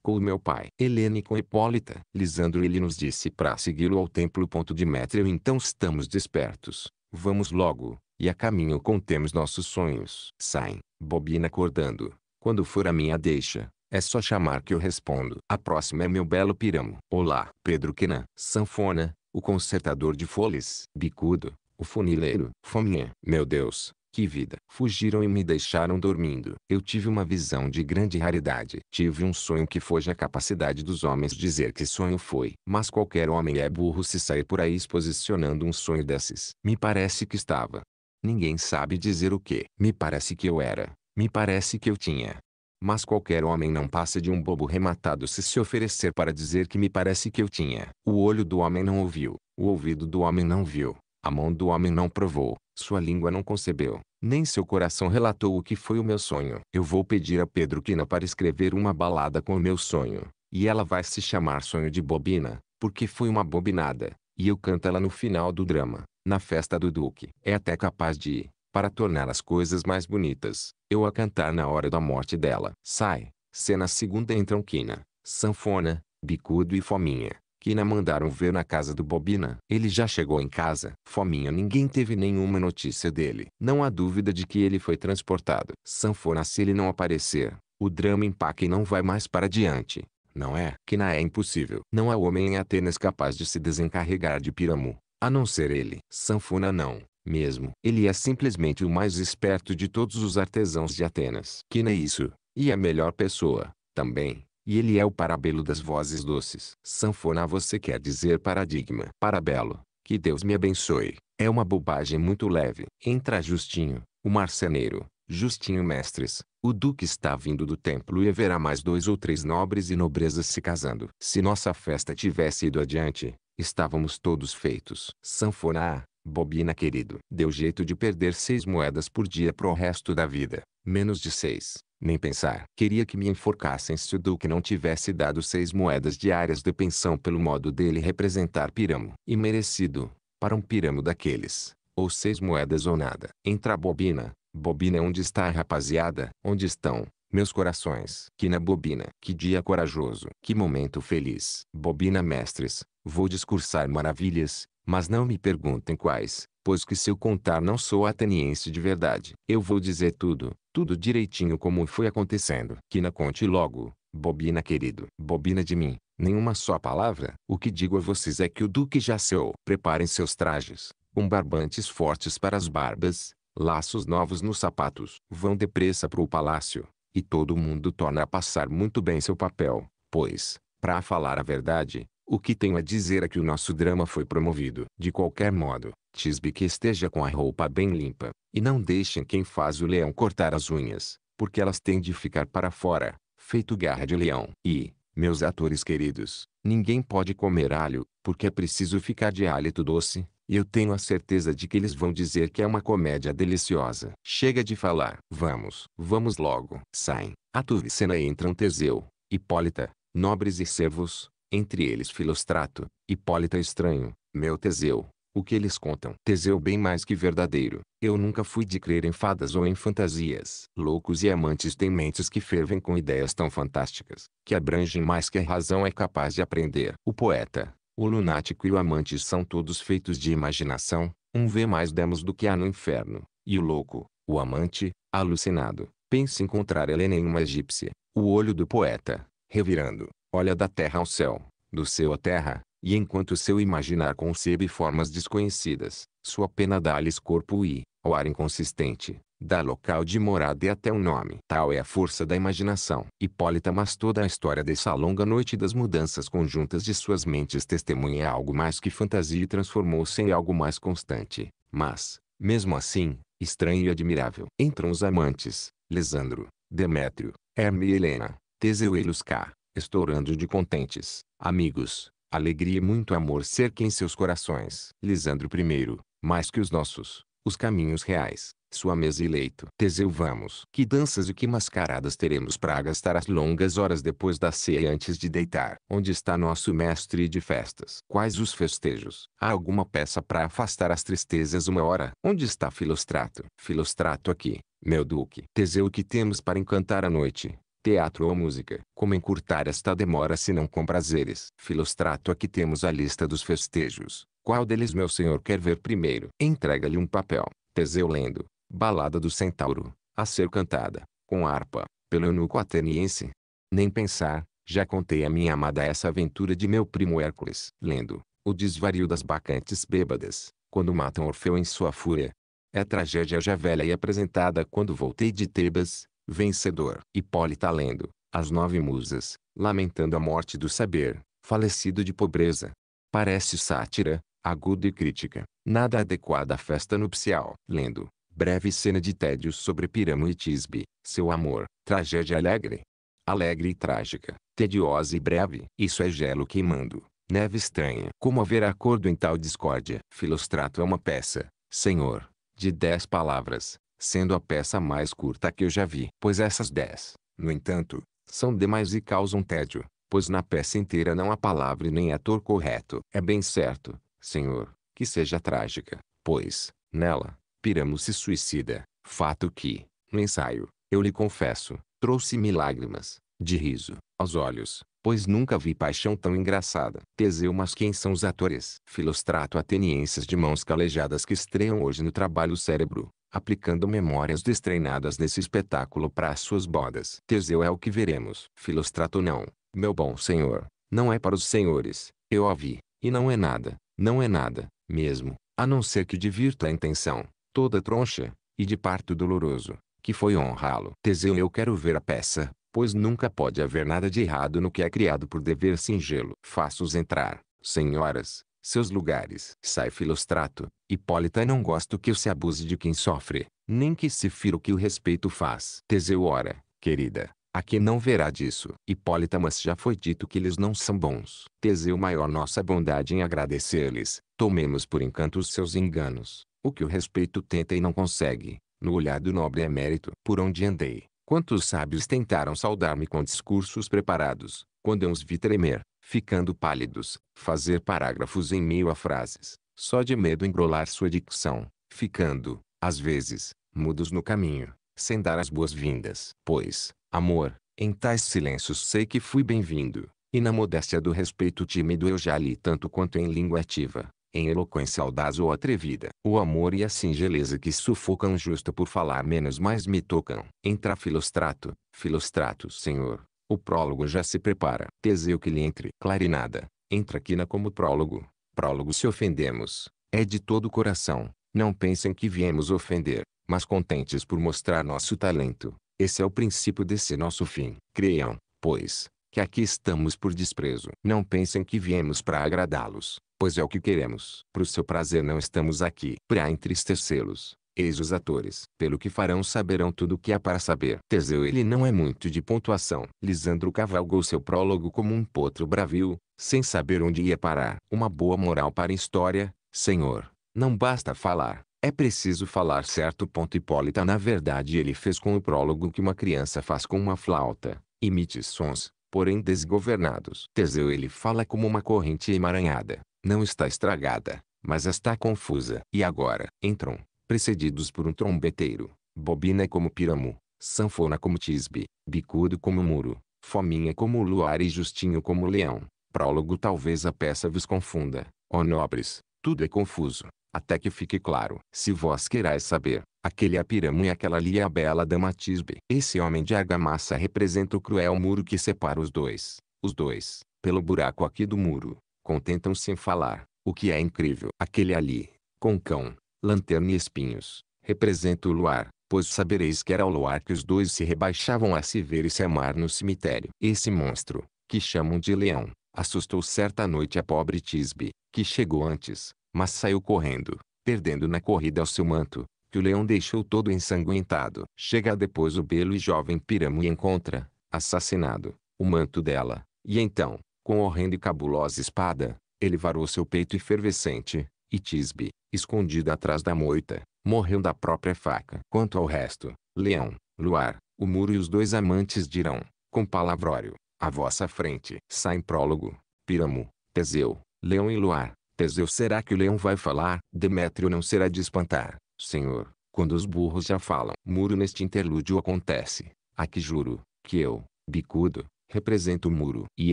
Com o meu pai, Helena e com Hipólita. Lisandro ele nos disse para segui-lo ao templo. Demetrio então estamos despertos. Vamos logo. E a caminho contemos nossos sonhos. Saem, bobina acordando. Quando for a minha deixa, é só chamar que eu respondo. A próxima é meu belo piramo. Olá, Pedro Quena. Sanfona, o consertador de folhas. Bicudo, o funileiro. Fominha. Meu Deus, que vida. Fugiram e me deixaram dormindo. Eu tive uma visão de grande raridade. Tive um sonho que foge à capacidade dos homens dizer que sonho foi. Mas qualquer homem é burro se sair por aí exposicionando um sonho desses. Me parece que estava Ninguém sabe dizer o que. Me parece que eu era. Me parece que eu tinha. Mas qualquer homem não passa de um bobo rematado se se oferecer para dizer que me parece que eu tinha. O olho do homem não ouviu, o ouvido do homem não viu, a mão do homem não provou, sua língua não concebeu, nem seu coração relatou o que foi o meu sonho. Eu vou pedir a Pedro Quina para escrever uma balada com o meu sonho, e ela vai se chamar Sonho de Bobina, porque foi uma bobinada, e eu canto ela no final do drama na festa do duque. É até capaz de, para tornar as coisas mais bonitas, eu a cantar na hora da morte dela. Sai, cena segunda entram Quina, Sanfona, Bicudo e Fominha. Quina mandaram ver na casa do Bobina. Ele já chegou em casa. Fominha ninguém teve nenhuma notícia dele. Não há dúvida de que ele foi transportado. Sanfona se ele não aparecer, o drama empaca e não vai mais para diante. Não é? Quina é impossível. Não há homem em Atenas capaz de se desencarregar de Piramu. A não ser ele. Sanfona não, mesmo. Ele é simplesmente o mais esperto de todos os artesãos de Atenas. Que nem isso. E a melhor pessoa, também. E ele é o parabelo das vozes doces. Sanfona você quer dizer paradigma. Parabelo. Que Deus me abençoe. É uma bobagem muito leve. Entra Justinho, o marceneiro. Justinho Mestres, o duque está vindo do templo e haverá mais dois ou três nobres e nobrezas se casando. Se nossa festa tivesse ido adiante, Estávamos todos feitos. Sanfona, bobina querido. Deu jeito de perder seis moedas por dia pro resto da vida. Menos de seis. Nem pensar. Queria que me enforcassem se o Duque não tivesse dado seis moedas diárias de pensão pelo modo dele representar piramo. E merecido, para um piramo daqueles. Ou seis moedas ou nada. Entra a bobina. Bobina é onde está a rapaziada. Onde estão? Meus corações, que na bobina, que dia corajoso, que momento feliz. Bobina mestres, vou discursar maravilhas, mas não me perguntem quais, pois que se eu contar não sou ateniense de verdade. Eu vou dizer tudo, tudo direitinho como foi acontecendo. Que na conte logo, bobina querido, bobina de mim, nenhuma só palavra. O que digo a vocês é que o duque jaceu. Preparem seus trajes, com barbantes fortes para as barbas, laços novos nos sapatos. Vão depressa para o palácio, e todo mundo torna a passar muito bem seu papel, pois, para falar a verdade, o que tenho a dizer é que o nosso drama foi promovido. De qualquer modo, tisbe que esteja com a roupa bem limpa, e não deixem quem faz o leão cortar as unhas, porque elas têm de ficar para fora, feito garra de leão. E, meus atores queridos, ninguém pode comer alho, porque é preciso ficar de hálito doce, e eu tenho a certeza de que eles vão dizer que é uma comédia deliciosa. Chega de falar. Vamos, vamos logo. Saem, a Turicena e entram Teseu, Hipólita, nobres e servos, entre eles Filostrato, Hipólita estranho, meu Teseu, o que eles contam. Teseu bem mais que verdadeiro. Eu nunca fui de crer em fadas ou em fantasias. Loucos e amantes têm mentes que fervem com ideias tão fantásticas, que abrangem mais que a razão é capaz de aprender. O poeta, o lunático e o amante são todos feitos de imaginação, um vê mais demos do que há no inferno, e o louco, o amante, alucinado, pensa encontrar Helena em uma egípcia. O olho do poeta, revirando, olha da terra ao céu, do céu à terra, e enquanto seu imaginar concebe formas desconhecidas, sua pena dá-lhes corpo e, ao ar inconsistente, dá local de morada e até um nome. Tal é a força da imaginação. Hipólita mas toda a história dessa longa noite das mudanças conjuntas de suas mentes testemunha algo mais que fantasia e transformou-se em algo mais constante. Mas, mesmo assim, estranho e admirável. Entram os amantes, Lisandro, Demétrio, Hermes e Helena, Teseu e Lusca, estourando de contentes, amigos, alegria e muito amor cerca em seus corações. Lisandro I, mais que os nossos, os caminhos reais, sua mesa e leito. Teseu vamos. Que danças e que mascaradas teremos para gastar as longas horas depois da ceia antes de deitar. Onde está nosso mestre de festas? Quais os festejos? Há alguma peça para afastar as tristezas uma hora? Onde está Filostrato? Filostrato aqui, meu duque. Teseu o que temos para encantar a noite? Teatro ou música? Como encurtar esta demora se não com prazeres? Filostrato aqui temos a lista dos festejos. Qual deles meu senhor quer ver primeiro? Entrega-lhe um papel. Teseu lendo. Balada do Centauro, a ser cantada, com harpa, pelo eunuco ateniense. Nem pensar, já contei a minha amada essa aventura de meu primo Hércules. Lendo, o desvario das bacantes bêbadas, quando matam Orfeu em sua fúria. É tragédia já velha e apresentada quando voltei de Tebas, vencedor. Hipólita lendo, as nove musas, lamentando a morte do saber, falecido de pobreza. Parece sátira, aguda e crítica, nada adequada à festa nupcial. Lendo, breve cena de tédio sobre Piramo e Tisbe, seu amor, tragédia alegre. Alegre e trágica, tediosa e breve. Isso é gelo queimando, neve estranha. Como haver acordo em tal discórdia? Filostrato é uma peça, senhor, de dez palavras, sendo a peça mais curta que eu já vi. Pois essas dez, no entanto, são demais e causam tédio, pois na peça inteira não há palavra e nem ator correto. É bem certo, Senhor, que seja trágica, pois, nela, Piramo se suicida, fato que, no ensaio, eu lhe confesso, trouxe-me lágrimas, de riso, aos olhos, pois nunca vi paixão tão engraçada. Teseu mas quem são os atores? Filostrato atenienses de mãos calejadas que estreiam hoje no trabalho cérebro, aplicando memórias destreinadas nesse espetáculo para as suas bodas. Teseu é o que veremos. Filostrato não, meu bom senhor, não é para os senhores, eu a vi, e não é nada, não é nada, mesmo, a não ser que divirta a intenção, toda troncha, e de parto doloroso, que foi honrá-lo. Teseu eu quero ver a peça, pois nunca pode haver nada de errado no que é criado por dever singelo. Faço-os entrar, senhoras, seus lugares. Sai Filostrato, Hipólita não gosto que se abuse de quem sofre, nem que se fira o que o respeito faz. Teseu ora, querida, a que não verá disso? Hipólita mas já foi dito que eles não são bons. Teseu maior nossa bondade em agradecer-lhes, tomemos por encanto os seus enganos. O que o respeito tenta e não consegue, no olhar do nobre é mérito. Por onde andei, quantos sábios tentaram saudar-me com discursos preparados, quando eu os vi tremer, ficando pálidos, fazer parágrafos em meio a frases, só de medo engrolar sua dicção, ficando, às vezes, mudos no caminho, sem dar as boas-vindas. Pois, Amor, em tais silêncios sei que fui bem-vindo, e na modéstia do respeito tímido eu já li tanto quanto em língua ativa, em eloquência audaz ou atrevida. O amor e a singeleza que sufocam justo por falar menos mais me tocam. Entra filostrato, filostrato senhor, o prólogo já se prepara. Teseu que lhe entre. Clarinada, entra aqui na como prólogo. Prólogo se ofendemos, é de todo o coração. Não pensem que viemos ofender, mas contentes por mostrar nosso talento, esse é o princípio desse nosso fim. Creiam, pois, que aqui estamos por desprezo. Não pensem que viemos para agradá-los, pois é o que queremos. Para o seu prazer não estamos aqui. Para entristecê-los, eis os atores. Pelo que farão saberão tudo o que há para saber. Teseu ele não é muito de pontuação. Lisandro cavalgou seu prólogo como um potro bravio, sem saber onde ia parar. Uma boa moral para a história, senhor. Não basta falar, é preciso falar certo ponto Hipólita na verdade ele fez com o prólogo que uma criança faz com uma flauta, emite sons, porém desgovernados. Teseu ele fala como uma corrente emaranhada, não está estragada, mas está confusa. E agora, entram, precedidos por um trombeteiro, bobina é como piramu, sanfona como tisbe, bicudo como muro, fominha como luar e justinho como leão. Prólogo talvez a peça vos confunda, ó nobres, tudo é confuso até que fique claro. Se vós querais saber, aquele é a e aquela ali é a bela dama Tisbe. Esse homem de argamassa representa o cruel muro que separa os dois. Os dois, pelo buraco aqui do muro, contentam-se em falar, o que é incrível. Aquele ali, com cão, lanterna e espinhos, representa o luar, pois sabereis que era o luar que os dois se rebaixavam a se ver e se amar no cemitério. Esse monstro, que chamam de leão, assustou certa noite a pobre Tisbe, que chegou antes, mas saiu correndo, perdendo na corrida o seu manto, que o leão deixou todo ensanguentado. Chega depois o belo e jovem Piramo e encontra, assassinado, o manto dela, e então, com horrenda e cabulosa espada, ele varou seu peito efervescente, e Tisbe, escondida atrás da moita, morreu da própria faca. Quanto ao resto, Leão, Luar, o muro e os dois amantes dirão, com palavrório, à vossa frente. Sai prólogo, Piramo, Teseu, Leão e Luar, Teseu será que o leão vai falar? Demétrio não será de espantar, senhor, quando os burros já falam. Muro neste interlúdio acontece. Aqui juro, que eu, bicudo, represento o muro. E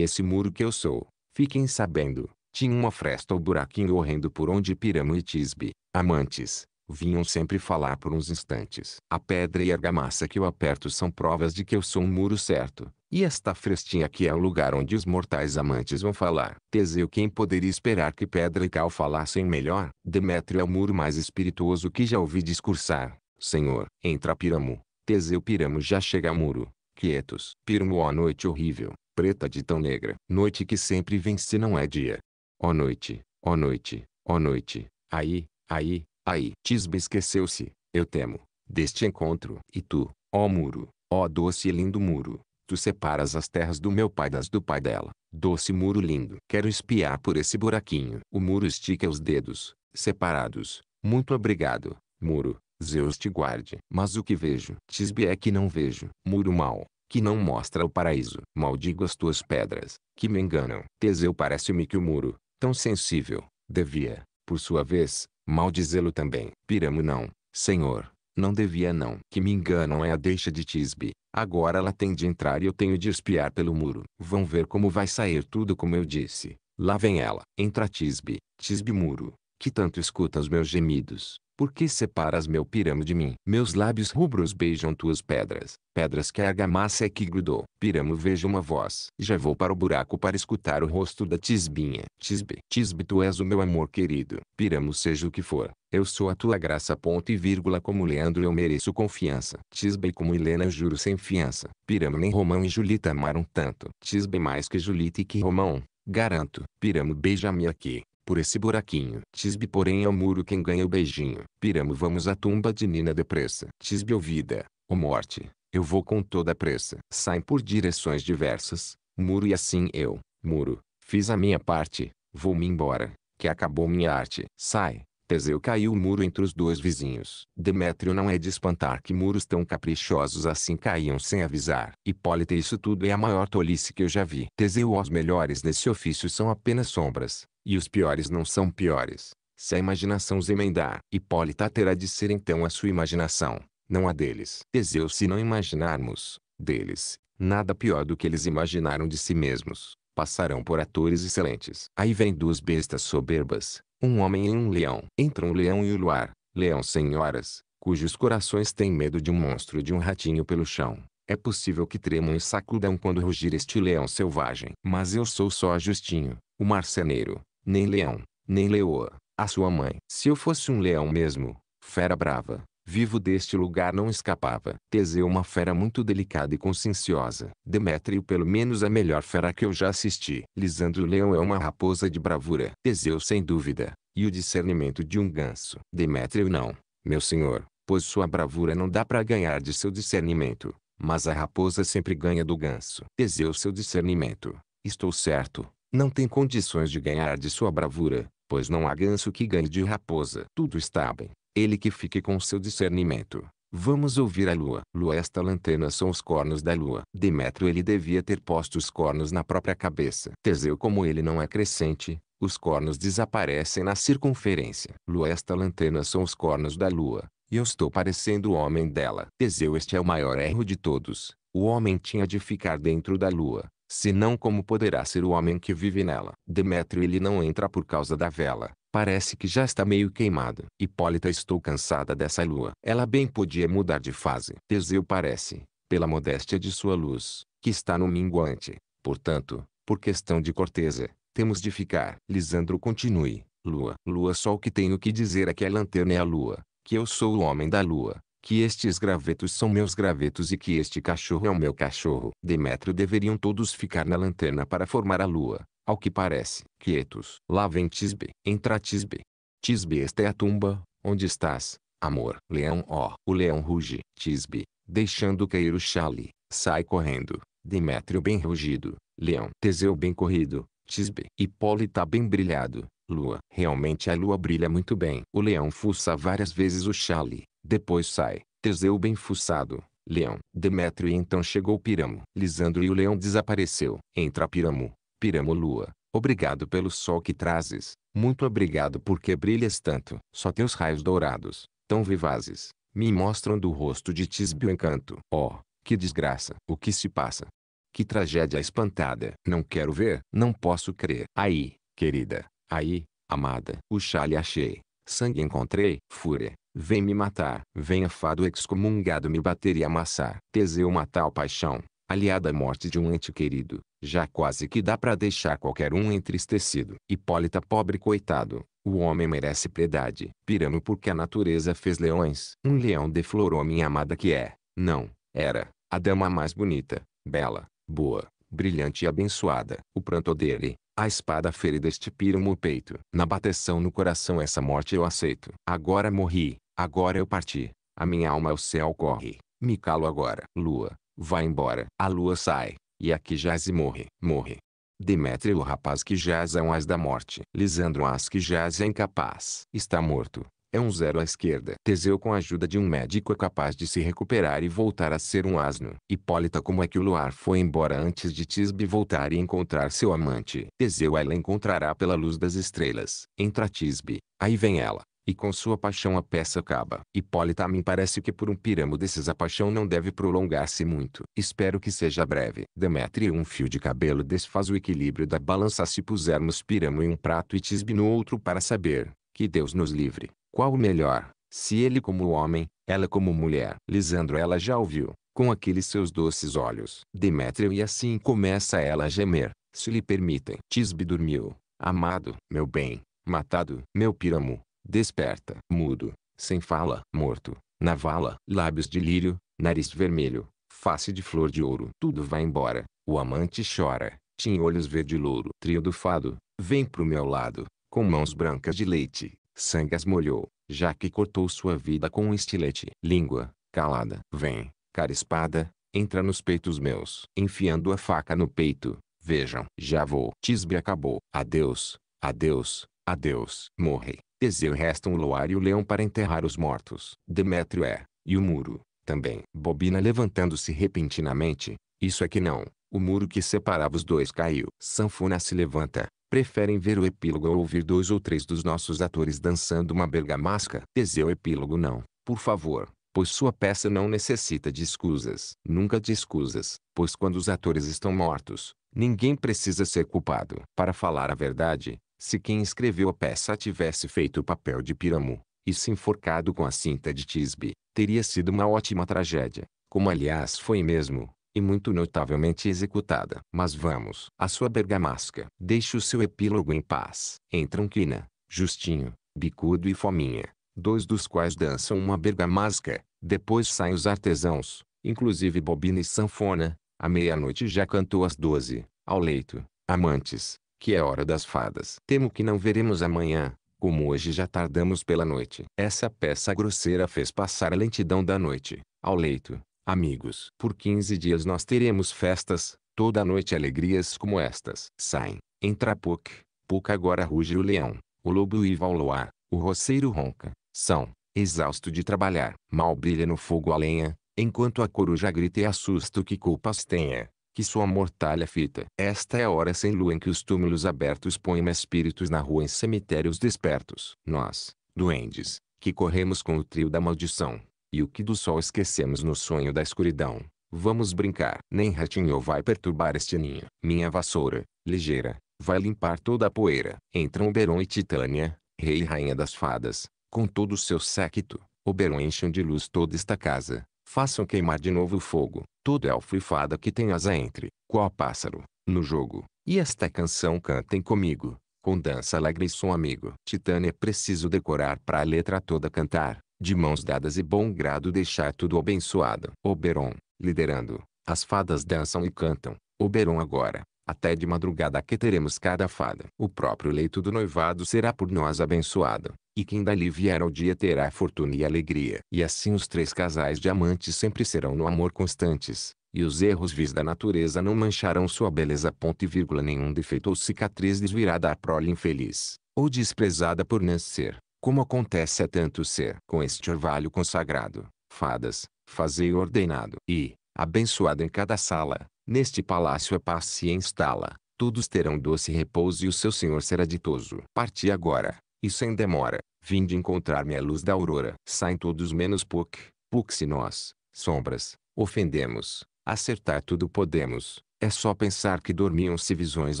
esse muro que eu sou, fiquem sabendo, tinha uma fresta ou buraquinho horrendo por onde Piramo e Tisbe, amantes, vinham sempre falar por uns instantes. A pedra e a argamassa que eu aperto são provas de que eu sou um muro certo, e esta frestinha aqui é o lugar onde os mortais amantes vão falar. Teseu quem poderia esperar que Pedra e Cal falassem melhor? Demétrio é o muro mais espirituoso que já ouvi discursar. Senhor, entra Piramo, Teseu Piramo já chega a muro. Quietos. Piramu ó noite horrível, preta de tão negra. Noite que sempre vem se não é dia. Ó noite, ó noite, ó noite. Aí, aí, aí. Tisbe esqueceu-se, eu temo, deste encontro. E tu, ó muro, ó doce e lindo muro, Tu separas as terras do meu pai das do pai dela. Doce muro lindo. Quero espiar por esse buraquinho. O muro estica os dedos, separados. Muito obrigado, muro. Zeus te guarde. Mas o que vejo? Tisbe é que não vejo. Muro mau, que não mostra o paraíso. Maldigo as tuas pedras, que me enganam. Teseu parece-me que o muro, tão sensível, devia, por sua vez, maldizê-lo também. Piramo não, senhor. Não devia não. Que me enganam é a deixa de Tisbe. Agora ela tem de entrar e eu tenho de espiar pelo muro. Vão ver como vai sair tudo como eu disse. Lá vem ela. Entra Tisbe. Tisbe muro que tanto escutas meus gemidos, por que separas meu piramo de mim? Meus lábios rubros beijam tuas pedras, pedras que a argamassa é que grudou. Piramo vejo uma voz. Já vou para o buraco para escutar o rosto da tisbinha. Tisbe, tisbe tu és o meu amor querido. Piramo seja o que for, eu sou a tua graça ponto e vírgula como Leandro eu mereço confiança. Tisbe como Helena eu juro sem fiança. Piramo nem Romão e Julita amaram tanto. Tisbe mais que Julita e que Romão, Garanto, Piramo beija-me aqui, por esse buraquinho. Tisbe porém é o muro quem ganha o beijinho. Piramo vamos à tumba de Nina depressa. Tisbe ou vida, morte, eu vou com toda a pressa. Saem por direções diversas, muro e assim eu, muro, fiz a minha parte, vou-me embora, que acabou minha arte. Sai, Teseu caiu o muro entre os dois vizinhos. Demétrio não é de espantar que muros tão caprichosos assim caíam sem avisar. Hipólita isso tudo é a maior tolice que eu já vi. Teseu os melhores nesse ofício são apenas sombras, e os piores não são piores. Se a imaginação os emendar, Hipólita terá de ser então a sua imaginação, não a deles. Teseu se não imaginarmos, deles, nada pior do que eles imaginaram de si mesmos. Passarão por atores excelentes. Aí vem duas bestas soberbas, um homem e um leão. entram um leão e o luar, leão senhoras, cujos corações têm medo de um monstro e de um ratinho pelo chão. É possível que tremam e sacudam quando rugir este leão selvagem. Mas eu sou só Justinho, o marceneiro, nem leão, nem leoa, a sua mãe. Se eu fosse um leão mesmo, fera brava, vivo deste lugar não escapava. Teseu uma fera muito delicada e conscienciosa. Demétrio pelo menos é a melhor fera que eu já assisti. Lisandro o Leão é uma raposa de bravura. Teseu sem dúvida, e o discernimento de um ganso. Demétrio não, meu senhor, pois sua bravura não dá para ganhar de seu discernimento. Mas a raposa sempre ganha do ganso. Teseu seu discernimento, estou certo, não tem condições de ganhar de sua bravura, pois não há ganso que ganhe de raposa. Tudo está bem, ele que fique com seu discernimento. Vamos ouvir a lua. Lua esta lanterna são os cornos da lua. Demétrio ele devia ter posto os cornos na própria cabeça. Teseu como ele não é crescente, os cornos desaparecem na circunferência. Lua esta lanterna são os cornos da lua, e eu estou parecendo o homem dela. Teseu este é o maior erro de todos. O homem tinha de ficar dentro da lua, senão como poderá ser o homem que vive nela. Demétrio ele não entra por causa da vela. Parece que já está meio queimado. Hipólita estou cansada dessa lua. Ela bem podia mudar de fase. Teseu parece, pela modéstia de sua luz, que está no minguante. Portanto, por questão de corteza, temos de ficar. Lisandro continue. Lua. Lua só o que tenho que dizer é que a lanterna é a lua, que eu sou o homem da lua, que estes gravetos são meus gravetos e que este cachorro é o meu cachorro. Demétrio deveriam todos ficar na lanterna para formar a lua, ao que parece. Quietos. Lá vem Tisbe. Entra Tisbe. Tisbe esta é a tumba, onde estás, amor. Leão ó. O leão ruge. Tisbe, deixando cair o chale, sai correndo. Demétrio bem rugido. Leão. Teseu bem corrido. Tisbe. Hipólita bem brilhado. Lua. Realmente a lua brilha muito bem. O leão fuça várias vezes o chale, depois sai, Teseu bem fuçado, Leão, Demétrio e então chegou Piramo. Lisandro e o leão desapareceu. Entra Piramo. Piramo lua, obrigado pelo sol que trazes. Muito obrigado porque brilhas tanto. Só teus raios dourados, tão vivazes, me mostram do rosto de Tisbe o encanto. Oh, que desgraça. O que se passa? Que tragédia espantada. Não quero ver. Não posso crer. Aí, querida. Aí, amada. O chale achei. Sangue encontrei. Fúria. Vem me matar. Venha fado excomungado me bater e amassar. Teseu uma tal paixão, aliada à morte de um ente querido, já quase que dá para deixar qualquer um entristecido. Hipólita pobre coitado, o homem merece piedade. Pirano porque a natureza fez leões. Um leão deflorou minha amada que é, não, era, a dama mais bonita, bela, boa, brilhante e abençoada. O pranto dele, a espada ferida estipira o peito. Na bateção no coração essa morte eu aceito. Agora morri, Agora eu parti. A minha alma ao céu corre. Me calo agora. Lua, vai embora. A lua sai, e aqui jaz e morre. Morre. Demétrio o rapaz que jaz é um as da morte. Lisandro as que jaz é incapaz. Está morto. É um zero à esquerda. Teseu com a ajuda de um médico é capaz de se recuperar e voltar a ser um asno. Hipólita como é que o luar foi embora antes de Tisbe voltar e encontrar seu amante. Teseu ela encontrará pela luz das estrelas. Entra Tisbe. Aí vem ela. E com sua paixão a peça acaba. Hipólita a mim parece que por um piramo desses a paixão não deve prolongar-se muito. Espero que seja breve. Demetrio um fio de cabelo desfaz o equilíbrio da balança se pusermos piramo em um prato e tisbe no outro para saber, que Deus nos livre, qual o melhor, se ele como homem, ela como mulher. Lisandro ela já ouviu, com aqueles seus doces olhos. Demetrio e assim começa ela a gemer, se lhe permitem. Tisbe dormiu, amado, meu bem, matado, meu piramo. Desperta. Mudo. Sem fala. Morto. na vala, Lábios de lírio. Nariz vermelho. Face de flor de ouro. Tudo vai embora. O amante chora. Tinha olhos verde louro. Trio do fado. Vem pro meu lado. Com mãos brancas de leite. Sangas molhou. Já que cortou sua vida com um estilete. Língua. Calada. Vem. Cara espada. Entra nos peitos meus. Enfiando a faca no peito. Vejam. Já vou. Tisbe acabou. Adeus. Adeus. Adeus. Morre. Teseu resta um luar e o leão para enterrar os mortos. Demétrio é, e o muro, também. Bobina levantando-se repentinamente, isso é que não, o muro que separava os dois caiu. Sanfona se levanta, preferem ver o epílogo ou ouvir dois ou três dos nossos atores dançando uma bergamasca. Teseu epílogo não, por favor, pois sua peça não necessita de escusas. Nunca de escusas, pois quando os atores estão mortos, ninguém precisa ser culpado. Para falar a verdade, se quem escreveu a peça tivesse feito o papel de Piramu, e se enforcado com a cinta de Tisbe, teria sido uma ótima tragédia, como aliás foi mesmo, e muito notavelmente executada. Mas vamos a sua bergamasca. Deixe o seu epílogo em paz. Entram Quina, Justinho, Bicudo e Fominha, dois dos quais dançam uma bergamasca, depois saem os artesãos, inclusive bobina e sanfona, à meia-noite já cantou às doze, ao leito, amantes, que é hora das fadas. Temo que não veremos amanhã, como hoje já tardamos pela noite. Essa peça grosseira fez passar a lentidão da noite, ao leito, amigos. Por 15 dias nós teremos festas, toda noite alegrias como estas. Saem, entra Puck, Puck agora ruge o leão, o lobo iva ao luar, o roceiro ronca, são, exausto de trabalhar. Mal brilha no fogo a lenha, enquanto a coruja grita e assusta o que culpas tenha que sua mortalha fita. Esta é a hora sem lua em que os túmulos abertos põem espíritos na rua em cemitérios despertos. Nós, duendes, que corremos com o trio da maldição, e o que do sol esquecemos no sonho da escuridão, vamos brincar. Nem ratinho vai perturbar este ninho. Minha vassoura, ligeira, vai limpar toda a poeira. Entram Oberon e Titânia, rei e rainha das fadas, com todo o seu séquito. Oberon encheu de luz toda esta casa, façam queimar de novo o fogo, todo elfo e fada que tem asa entre, qual pássaro, no jogo, e esta canção cantem comigo, com dança alegre e som amigo. Titânia é preciso decorar para a letra toda cantar, de mãos dadas e bom grado deixar tudo abençoado. Oberon, liderando, as fadas dançam e cantam, Oberon agora, até de madrugada que teremos cada fada. O próprio leito do noivado será por nós abençoado, e quem dali vier ao dia terá fortuna e alegria. E assim os três casais de amantes sempre serão no amor constantes, e os erros vis da natureza não mancharão sua beleza ponto e vírgula nenhum defeito ou cicatriz lhes virá dar prole infeliz, ou desprezada por nascer, como acontece a tanto ser. Com este orvalho consagrado, fadas, fazei ordenado e, abençoado em cada sala, Neste palácio a paz se instala, todos terão doce repouso e o seu senhor será ditoso. Parti agora, e sem demora, vim de encontrar-me à luz da aurora. Saem todos menos Puck, Puck se nós, sombras, ofendemos, acertar tudo podemos. É só pensar que dormiam-se visões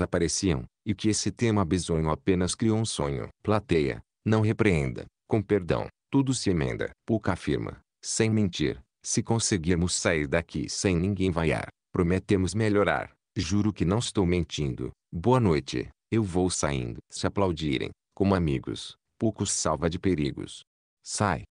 apareciam, e que esse tema bizonho apenas criou um sonho. Plateia, não repreenda, com perdão, tudo se emenda. Puck afirma, sem mentir, se conseguirmos sair daqui sem ninguém vaiar, Prometemos melhorar. Juro que não estou mentindo. Boa noite. Eu vou saindo. Se aplaudirem, como amigos, poucos salva de perigos. Sai.